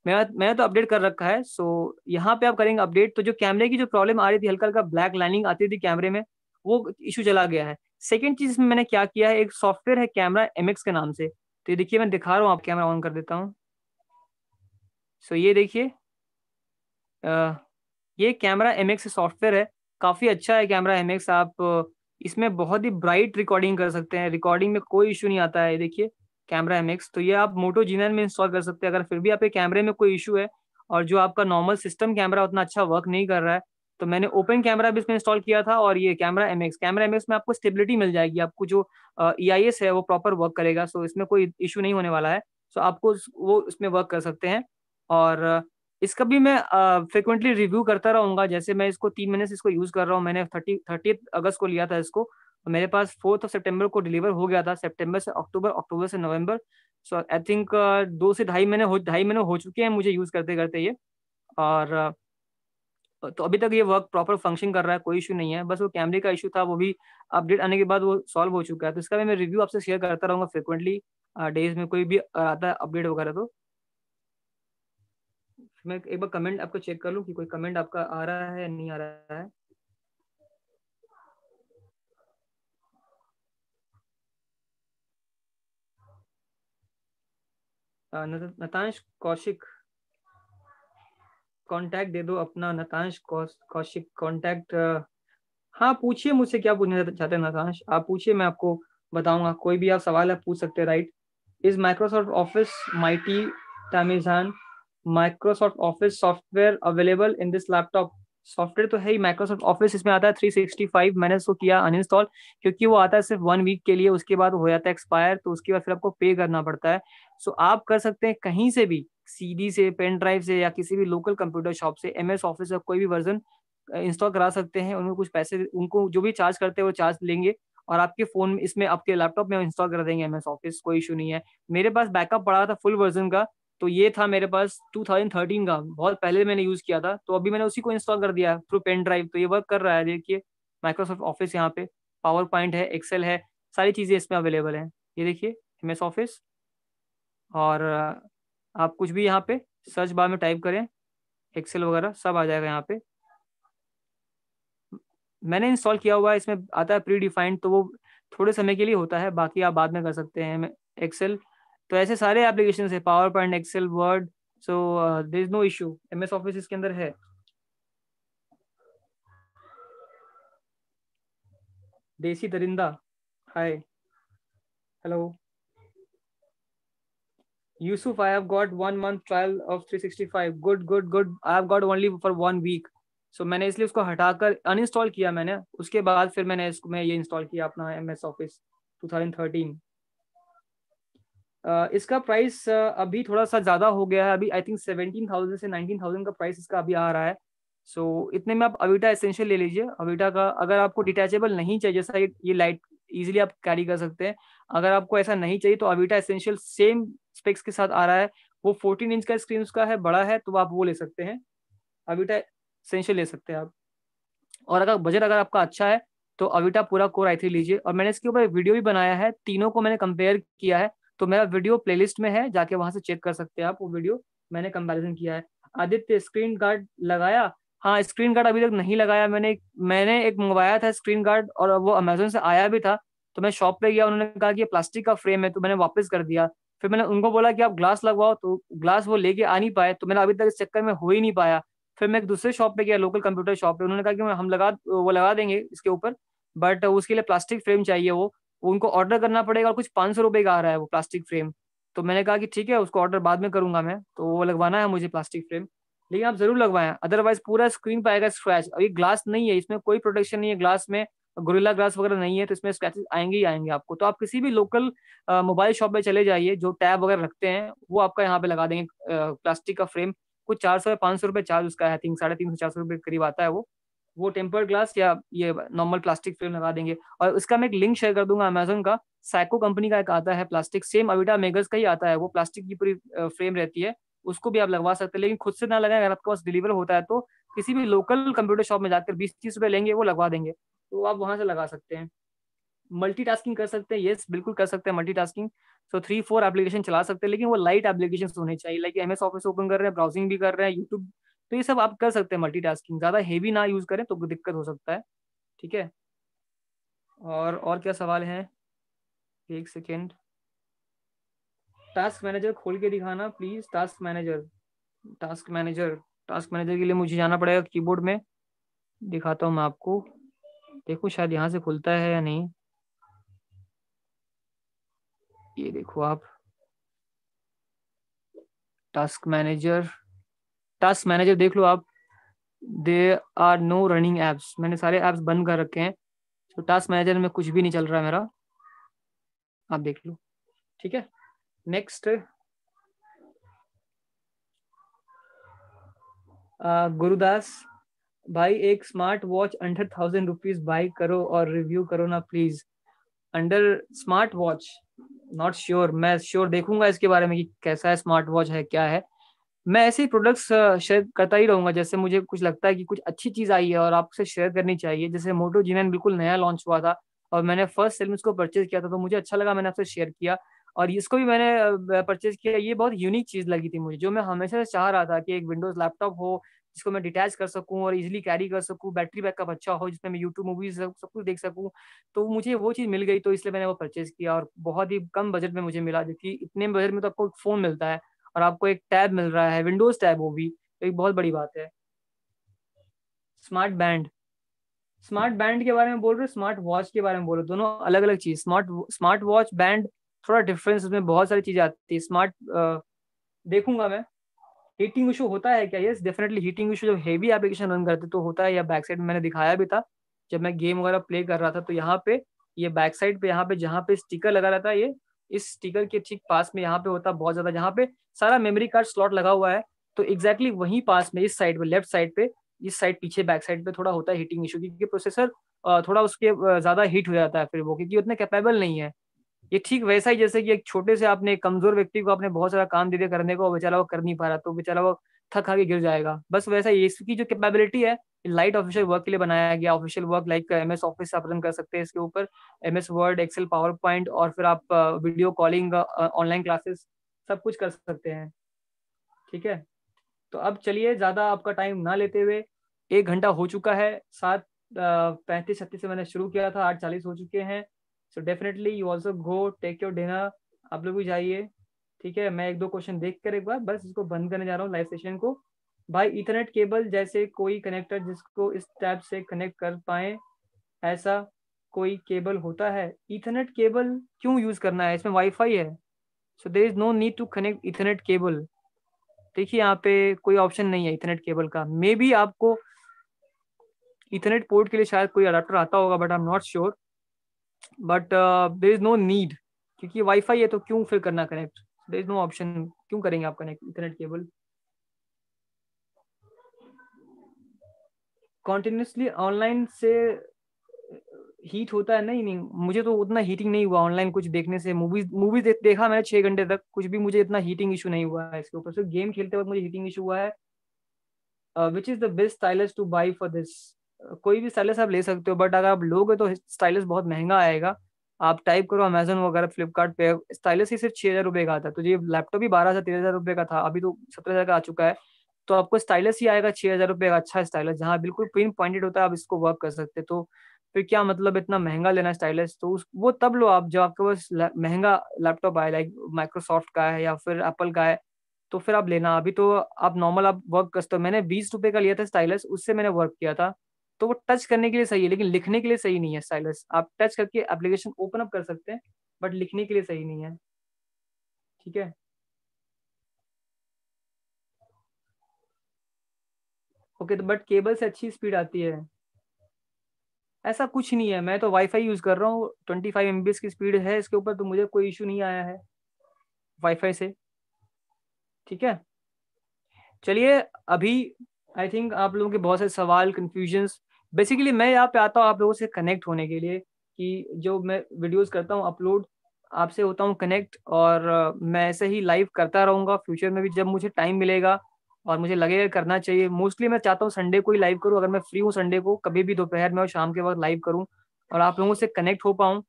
मैं मैंने तो अपडेट कर रखा है सो यहाँ पे आप करेंगे अपडेट तो जो कैमरे की जो प्रॉब्लम आ रही थी हल्का हल्का ब्लैक लाइनिंग आती थी कैमरे में वो इशू चला गया है सेकेंड चीज इसमें मैंने क्या किया है एक सॉफ्टवेयर है कैमरा एम के नाम से तो ये देखिए मैं दिखा रहा हूँ आप कैमरा ऑन कर देता हूँ सो ये देखिए ये कैमरा एम सॉफ्टवेयर है काफ़ी अच्छा है कैमरा एम आप इसमें बहुत ही ब्राइट रिकॉर्डिंग कर सकते हैं रिकॉर्डिंग में कोई इशू नहीं आता है देखिए कैमरा एम तो ये आप मोटो जी में इंस्टॉल कर सकते हैं अगर फिर भी आपके कैमरे में कोई इशू है और जो आपका नॉर्मल सिस्टम कैमरा उतना अच्छा वर्क नहीं कर रहा है तो मैंने ओपन कैमरा भी इसमें इंस्टॉल किया था और ये कैमरा एम कैमरा एम में आपको स्टेबिलिटी मिल जाएगी आपको जो ई आई एस है वो प्रॉपर वर्क करेगा सो इसमें कोई इशू नहीं होने वाला है सो आपको वो इसमें वर्क कर सकते हैं और इसका भी मैं फ्रिक्वेंटली रिव्यू करता रहूंगा जैसे मैं इसको तीन महीने से इसको यूज कर रहा हूँ मैंने थर्टी थर्टी अगस्त को लिया था इसको तो मेरे पास फोर्थ ऑफ सेप्टेम्बर को डिलीवर हो गया था सेप्टेम्बर से अक्टूबर अक्टूबर से नवंबर सो आई थिंक दो से ढाई महीने हो ढाई महीने हो चुके हैं मुझे यूज़ करते करते ये और uh, तो अभी तक ये वर्क प्रॉपर फंक्शन कर रहा है कोई इशू नहीं है बस वो कैमरे का इशू था वो भी अपडेट आने के बाद वो सॉल्व हो चुका है तो इसका भी मैं रिव्यू आपसे शेयर करता रहूँगा फ्रिक्वेंटली डेज uh, में कोई भी आता है अपडेट वगैरह तो मैं एक बार कमेंट आपको चेक कर लूँ कि कोई कमेंट आपका आ रहा है नहीं आ रहा है नतांश कौशिक कांटेक्ट दे दो अपना नतांश कौशिक कांटेक्ट हाँ पूछिए मुझसे क्या पूछना चाहते हैं नतांश आप पूछिए मैं आपको बताऊंगा कोई भी आप सवाल है पूछ सकते हैं right is Microsoft Office mighty Tamizhan Microsoft Office software available in this laptop software तो है ही माइक्रोसॉफ्ट ऑफिस इसमें आता है 365 मैंने उसको किया अनइंस्टॉल क्योंकि वो आता है सिर्फ वन वीक के लिए उसके बाद हो जाता है एक्सपायर तो उसके बाद फिर आपको पे करना पड़ता है सो so, आप कर सकते हैं कहीं से भी सीडी से पेन ड्राइव से या किसी भी लोकल कंप्यूटर शॉप से एम ऑफिस का कोई भी वर्जन इंस्टॉल करा सकते हैं उनको कुछ पैसे उनको जो भी चार्ज करते हैं वो चार्ज लेंगे और आपके फोन में इसमें आपके लैपटॉप में इंस्टॉल कर देंगे एम ऑफिस कोई इशू नहीं है मेरे पास बैकअप पड़ा था फुल वर्जन का तो ये था मेरे पास 2013 का बहुत पहले मैंने यूज किया था तो अभी मैंने उसी को इंस्टॉल कर दिया थ्रू पेन ड्राइव तो ये वर्क कर रहा है देखिए माइक्रोसॉफ्ट ऑफिस यहाँ पे पावर पॉइंट है एक्सेल है सारी चीज़ें इसमें अवेलेबल हैं ये देखिए एम एस ऑफिस और आप कुछ भी यहाँ पे सर्च बार में टाइप करें एक्सेल वगैरह सब आ जाएगा यहाँ पे मैंने इंस्टॉल किया हुआ है इसमें आता है प्री डिफाइंड तो वो थोड़े समय के लिए होता है बाकी आप बाद में कर सकते हैं एक्सेल तो ऐसे सारे एप्लीकेशन है Power Point Excel Word so there is no issue M S Office इसके अंदर है Desi Darinda hi hello Yusuf I have got one month trial of 365 good good good I have got only for one week so मैंने इसलिए उसको हटाकर uninstall किया मैंने उसके बाद फिर मैंने इसको मैं ये इंस्टॉल किया अपना एम एस ऑफिस 2013 इसका प्राइस अभी थोड़ा सा ज़्यादा हो गया है अभी आई थिंक सेवेंटीन थाउजेंड से नाइनटीन थाउजेंड का प्राइस इसका अभी आ रहा है सो so, इतने में आप अविटा एसेंशियल ले लीजिए अविटा का अगर आपको डिटैचेबल नहीं चाहिए जैसा ये, ये लाइट इजिली आप कैरी कर सकते हैं अगर आपको ऐसा नहीं चाहिए तो अविटा एसेंशियल सेम स्पेक्स के साथ आ रहा है वो फोर्टीन इंच का स्क्रीन उसका है बड़ा है तो आप वो ले सकते हैं अविटा एसेंशियल ले सकते हैं आप और अगर बजट अगर आपका अच्छा है तो अविटा पूरा कोर आई थ्री लीजिए और मैंने इसके ऊपर वीडियो भी बनाया है तीनों को मैंने कंपेयर किया है तो मेरा वीडियो प्लेलिस्ट में है जाके वहां से चेक कर सकते हैं आप वो वीडियो मैंने कंपैरिजन किया है आदित्य स्क्रीन गार्ड लगाया हाँ स्क्रीन गार्ड अभी तक नहीं लगाया मैंने मैंने एक मंगवाया था स्क्रीन गार्ड और वो अमेजोन से आया भी था तो मैं शॉप पे गया उन्होंने कहा कि ये प्लास्टिक का फ्रेम है तो मैंने वापस कर दिया फिर मैंने उनको बोला कि आप ग्लास लगवाओ तो ग्लास वो लेके आ नहीं पाए तो मैंने अभी तक इस चक्कर में हो ही नहीं पाया फिर मैं एक दूसरे शॉप पे गया लोकल कंप्यूटर शॉप पे उन्होंने कहा कि हम लगा वो लगा देंगे इसके ऊपर बट उसके लिए प्लास्टिक फ्रेम चाहिए वो उनको ऑर्डर करना पड़ेगा और कुछ पाँच सौ रुपये का आ रहा है वो प्लास्टिक फ्रेम तो मैंने कहा कि ठीक है उसको ऑर्डर बाद में करूंगा मैं तो वो लगवाना है मुझे प्लास्टिक फ्रेम लेकिन आप जरूर लगवाएं अदरवाइज पूरा स्क्रीन पर आएगा स्क्रैच और ये ग्लास नहीं है इसमें कोई प्रोटेक्शन नहीं है ग्लास में गोरिल्ला ग्लास वगैरह नहीं है तो इसमें स्क्रैचेस आएंगे ही आएंगे आपको तो आप किसी भी लोकल मोबाइल शॉप में चले जाइए जो टैब वगैरह रखते हैं वो आपका यहाँ पे लगा देंगे प्लास्टिक का फ्रेम कुछ चार सौ या पाँच सौ रुपये चार्ज उसका है थिंक साढ़े तीन सौ चार सौ रुपये करीब आता है वो वो टेम्पर ग्लास या ये नॉर्मल प्लास्टिक फ्रेम लगा देंगे और उसका मैं एक लिंक शेयर कर दूंगा अमेजोन का साइको कंपनी का एक आता है प्लास्टिक सेम अविटा मेगर्स का ही आता है वो प्लास्टिक की पूरी फ्रेम रहती है उसको भी आप लगवा सकते हैं लेकिन खुद से ना लगाएं अगर आपके पास डिलीवर होता है तो किसी भी लोकल कंप्यूटर शॉप में जाकर बीस तीस रुपये लेंगे वो लगवा देंगे तो आप वहाँ से लगा सकते हैं मल्टीटास्किंग कर सकते हैं येस बिल्कुल कर सकते हैं multitasking so three four application चला सकते हैं लेकिन वो लाइट एप्लीकेशन होने चाहिए like M S Office open कर रहे हैं ब्राउजिंग भी कर रहे हैं यूट्यूब तो ये सब आप कर सकते हैं मल्टीटास्किंग ज्यादा हेवी ना यूज करें तो दिक्कत हो सकता है ठीक है और और क्या सवाल है एक सेकेंड टास्क मैनेजर खोल के दिखाना please task manager task manager task manager के लिए मुझे जाना पड़ेगा कीबोर्ड में दिखाता हूँ मैं आपको देखो शायद यहाँ से खुलता है या नहीं ये देखो आप टास्क मैनेजर टास्क मैनेजर देख लो आप they are no running apps मैंने सारे ऐप्स बंद कर रखे हैं तो टास्क मैनेजर में कुछ भी नहीं चल रहा मेरा आप देख लो ठीक है नेक्स्ट गुरुदास भाई एक smart watch under thousand rupees buy करो और रिव्यू करो ना please under smart watch not sure मैं श्योर sure देखूंगा इसके बारे में कि कैसा है स्मार्ट वॉच है क्या है मैं ऐसे ही प्रोडक्ट्स शेयर करता ही रहूंगा जैसे मुझे कुछ लगता है कि कुछ अच्छी चीज आई है और आपसे शेयर करनी चाहिए जैसे मोटो जी बिल्कुल नया लॉन्च हुआ था और मैंने फर्स्ट सेल में उसको परचेज किया था तो मुझे अच्छा लगा मैंने आपसे शेयर किया और इसको भी मैंने परचेज किया ये बहुत यूनिक चीज लगी थी मुझे जो मैं हमेशा से चाह रहा था कि एक विंडोज लैपटॉप हो जिसको मैं डिटैच कर सकूं और इजीली कैरी कर सकूं बैटरी बैकअप अच्छा हो जिसमें मैं यूट्यूब मूवीज सब कुछ देख सकूं तो मुझे वो चीज़ मिल गई तो इसलिए मैंने वो परचेज किया और बहुत ही कम बजट में मुझे मिला जो कि इतने बजट में तो आपको एक फ़ोन मिलता है और आपको एक टैब मिल रहा है विंडोज टैब वो भी तो एक बहुत बड़ी बात है स्मार्ट बैंड स्मार्ट बैंड के बारे में बोल रहे हो स्मार्ट वॉच के बारे में बोल रहे हो दोनों अलग अलग चीज स्मार्ट स्मार्ट वॉच बैंड थोड़ा डिफरेंस उसमें बहुत सारी चीजें आती है स्मार्ट देखूंगा मैं हीटिंग इशू होता है क्या यस डेफिनेटली हीटिंग इशू जब हेवी एप्लीकेशन रन करते तो होता है या बैक साइड में मैंने दिखाया भी था जब मैं गेम वगैरह प्ले कर रहा था तो यहाँ पे ये बैक साइड पे यहाँ पे जहाँ पे स्टिकर लगा रहता है ये इस स्टिकर के ठीक पास में यहाँ पे होता बहुत ज्यादा जहाँ पे सारा मेमोरी कार्ड स्लॉट लगा हुआ है तो एक्जैक्टली exactly वहीं पास में इस साइड पे लेफ्ट साइड पे इस साइड पीछे बैक साइड पे थोड़ा होता है हीटिंग इशू क्योंकि प्रोसेसर थोड़ा उसके ज्यादा हीट हो जाता है फिर वो क्योंकि उतना कैपेबल नहीं है ये ठीक वैसा ही जैसे कि एक छोटे से आपने कमजोर व्यक्ति को आपने बहुत सारा काम दे दिया करने को बेचारा वो कर नहीं पा रहा तो बेचारा वो थक आगे गिर जाएगा बस वैसा ये इसकी जो कैपेबिलिटी है लाइट ऑफिशियल वर्क के लिए बनाया गया official work like M S Office आप रन कर सकते हैं इसके ऊपर M S Word Excel power Point और फिर आप वीडियो कॉलिंग ऑनलाइन क्लासेस सब कुछ कर सकते हैं ठीक है तो अब चलिए ज़्यादा आपका टाइम ना लेते हुए एक घंटा हो चुका है सात पैंतीस छत्तीस से मैंने शुरू किया था आठ चालीस हो चुके हैं so definitely you also go take your dinner आप लोग भी जाइए ठीक है मैं एक दो क्वेश्चन देख कर एक बार बस इसको बंद करने जा रहा हूँ लाइव सेशन को भाई इथरनेट केबल जैसे कोई कनेक्टर जिसको इस टाइप से कनेक्ट कर पाए ऐसा कोई केबल होता है इथरनेट केबल क्यों यूज करना है इसमें वाईफाई है so there is no need to connect ethernet cable देखिए यहाँ पे कोई ऑप्शन नहीं है इथरनेट केबल का मे बी आपको इथरनेट पोर्ट के लिए शायद कोई अडाप्टर आता होगा but I am not sure but there is no need क्योंकि वाईफाई है तो क्यों फिर करना connect there is no option क्यों करेंगे आप connect ethernet cable continuously online से हीट uh, होता है नहीं नहीं मुझे तो उतना हीटिंग नहीं हुआ ऑनलाइन कुछ देखने से मूवीज मूवीज दे, देखा मैंने छह घंटे तक कुछ भी मुझे इतना हीटिंग इशू नहीं हुआ है इसके ऊपर सिर्फ गेम खेलते वक्त मुझे हीटिंग इशू हुआ है which is the best stylus to buy for this कोई भी स्टाइलस आप ले सकते हो बट अगर आप लोगे तो स्टाइलस बहुत महंगा आएगा आप टाइप करो अमेजोन वगैरह फ्लिपकार्ट पे स्टाइलस ही सिर्फ छह हजार रुपए का आता है तो ये लैपटॉप भी बारह हजार तेरह हजार रुपए का था अभी तो सत्रह हजार का आ चुका है तो आपको स्टाइलस ही आएगा छह हजार रुपये का अच्छा स्टाइलस जहाँ बिल्कुल पिन पॉइंटेड होता है आप इसको वर्क कर सकते तो फिर क्या मतलब इतना महंगा लेना स्टाइलस तो उस वो तब लो आप जब आपके पास महंगा लैपटॉप आए लाइक माइक्रोसॉफ्ट का है या फिर एप्पल का है तो फिर आप लेना अभी तो आप नॉर्मल आप वर्क कर सकते हो मैंने बीस रुपए का लिया था स्टाइलस उससे मैंने वर्क किया था तो वो टच करने के लिए सही है लेकिन लिखने के लिए सही नहीं है स्टाइलस आप टच करके एप्लीकेशन ओपन अप कर सकते हैं बट लिखने के लिए सही नहीं है ठीक है ओके तो बट केबल से अच्छी स्पीड आती है ऐसा कुछ नहीं है मैं तो वाईफाई यूज़ कर रहा हूँ ट्वेंटी फाइव एम की स्पीड है इसके ऊपर तो मुझे कोई इशू नहीं आया है वाईफाई से ठीक है चलिए अभी आई थिंक आप लोगों के बहुत सारे सवाल कन्फ्यूजन्स बेसिकली मैं यहाँ पे आता हूँ आप लोगों से कनेक्ट होने के लिए कि जो मैं वीडियोस करता हूँ अपलोड आपसे होता हूँ कनेक्ट और मैं ऐसे ही लाइव करता रहूँगा फ्यूचर में भी जब मुझे टाइम मिलेगा और मुझे लगेगा करना चाहिए मोस्टली मैं चाहता हूँ संडे को ही लाइव करूँ अगर मैं फ्री हूँ संडे को कभी भी दोपहर में और शाम के वक्त लाइव करूँ और आप लोगों से कनेक्ट हो पाऊँ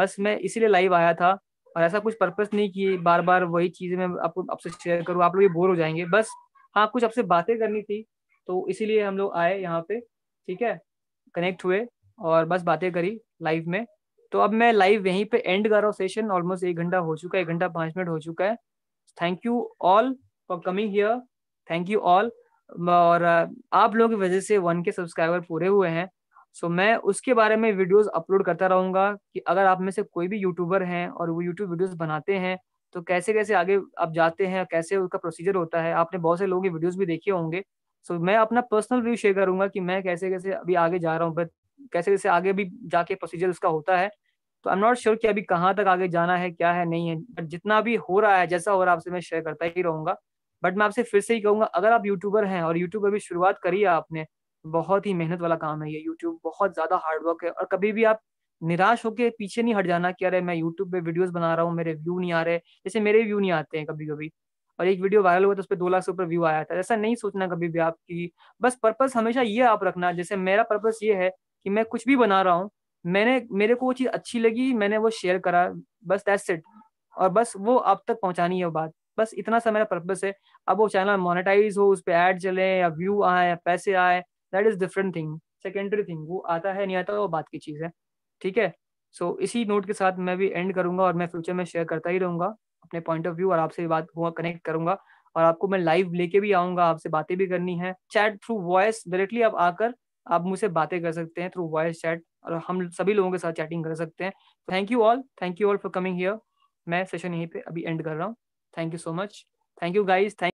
बस मैं इसीलिए लाइव आया था और ऐसा कुछ पर्पस नहीं कि बार बार वही चीज़ें मैं आपको आपसे शेयर करूँ आप लोग ये बोर हो जाएंगे बस हाँ कुछ आपसे बातें करनी थी तो इसीलिए हम लोग आए यहाँ पे ठीक है कनेक्ट हुए और बस बातें करी लाइव में तो अब मैं लाइव यहीं पे एंड कर रहा हूँ सेशन ऑलमोस्ट एक घंटा हो चुका है एक घंटा पाँच मिनट हो चुका है thank you all for coming here thank you all और आप लोगों की वजह से वन के सब्सक्राइबर पूरे हुए हैं सो so, मैं उसके बारे में वीडियोस अपलोड करता रहूंगा कि अगर आप में से कोई भी यूट्यूबर हैं और वो यूट्यूब वीडियोस बनाते हैं तो कैसे कैसे आगे आप जाते हैं कैसे उसका प्रोसीजर होता है आपने बहुत से लोगों की वीडियोस भी देखे होंगे सो so, मैं अपना पर्सनल व्यू शेयर करूंगा कि मैं कैसे कैसे अभी आगे जा रहा हूँ बट कैसे कैसे आगे भी जाके प्रोसीजर उसका होता है तो आई एम नॉट श्योर कि अभी कहाँ तक आगे जाना है क्या है नहीं है बट जितना भी हो रहा है जैसा हो रहा है आपसे मैं शेयर करता ही रहूंगा बट मैं आपसे फिर से ही कहूंगा अगर आप यूट्यूबर हैं और यूट्यूब अभी शुरुआत करी है आपने बहुत ही मेहनत वाला काम है ये यूट्यूब बहुत ज्यादा हार्डवर्क है और कभी भी आप निराश होकर पीछे नहीं हट जाना कि अरे मैं यूट्यूब पे वीडियोस बना रहा हूँ मेरे व्यू नहीं आ रहे जैसे मेरे व्यू नहीं आते हैं कभी कभी और एक वीडियो वायरल हुआ तो उस पर दो लाख रुपये व्यू आया था ऐसा नहीं सोचना कभी भी आपकी बस पर्पज हमेशा ये आप रखना जैसे मेरा पर्पज ये है कि मैं कुछ भी बना रहा हूँ मैंने मेरे को वो चीज़ अच्छी लगी मैंने वो शेयर करा बस दैट्स इट और बस वो आप तक पहुँचानी है वो बात बस इतना सा मेरा पर्पज है अब वो चैनल मोनेटाइज हो उस पर ऐड चले या व्यू आए या पैसे आए that is different thing secondary thing वो आता है नहीं आता वो बात की चीज़ है ठीक है सो so, इसी नोट के साथ मैं भी एंड करूंगा और मैं फ्यूचर में शेयर करता ही रहूंगा अपने पॉइंट ऑफ व्यू और आपसे बात हुआ कनेक्ट करूंगा और आपको मैं लाइव लेके भी आऊंगा आपसे बातें भी करनी है चैट थ्रू वॉइस डायरेक्टली आप आकर आप मुझसे बातें कर सकते हैं थ्रू वॉइस चैट और हम सभी लोगों के साथ चैटिंग कर सकते हैं thank you all thank you all for coming here मैं सेशन यहीं पे अभी एंड कर रहा हूँ thank you so much thank you guys thank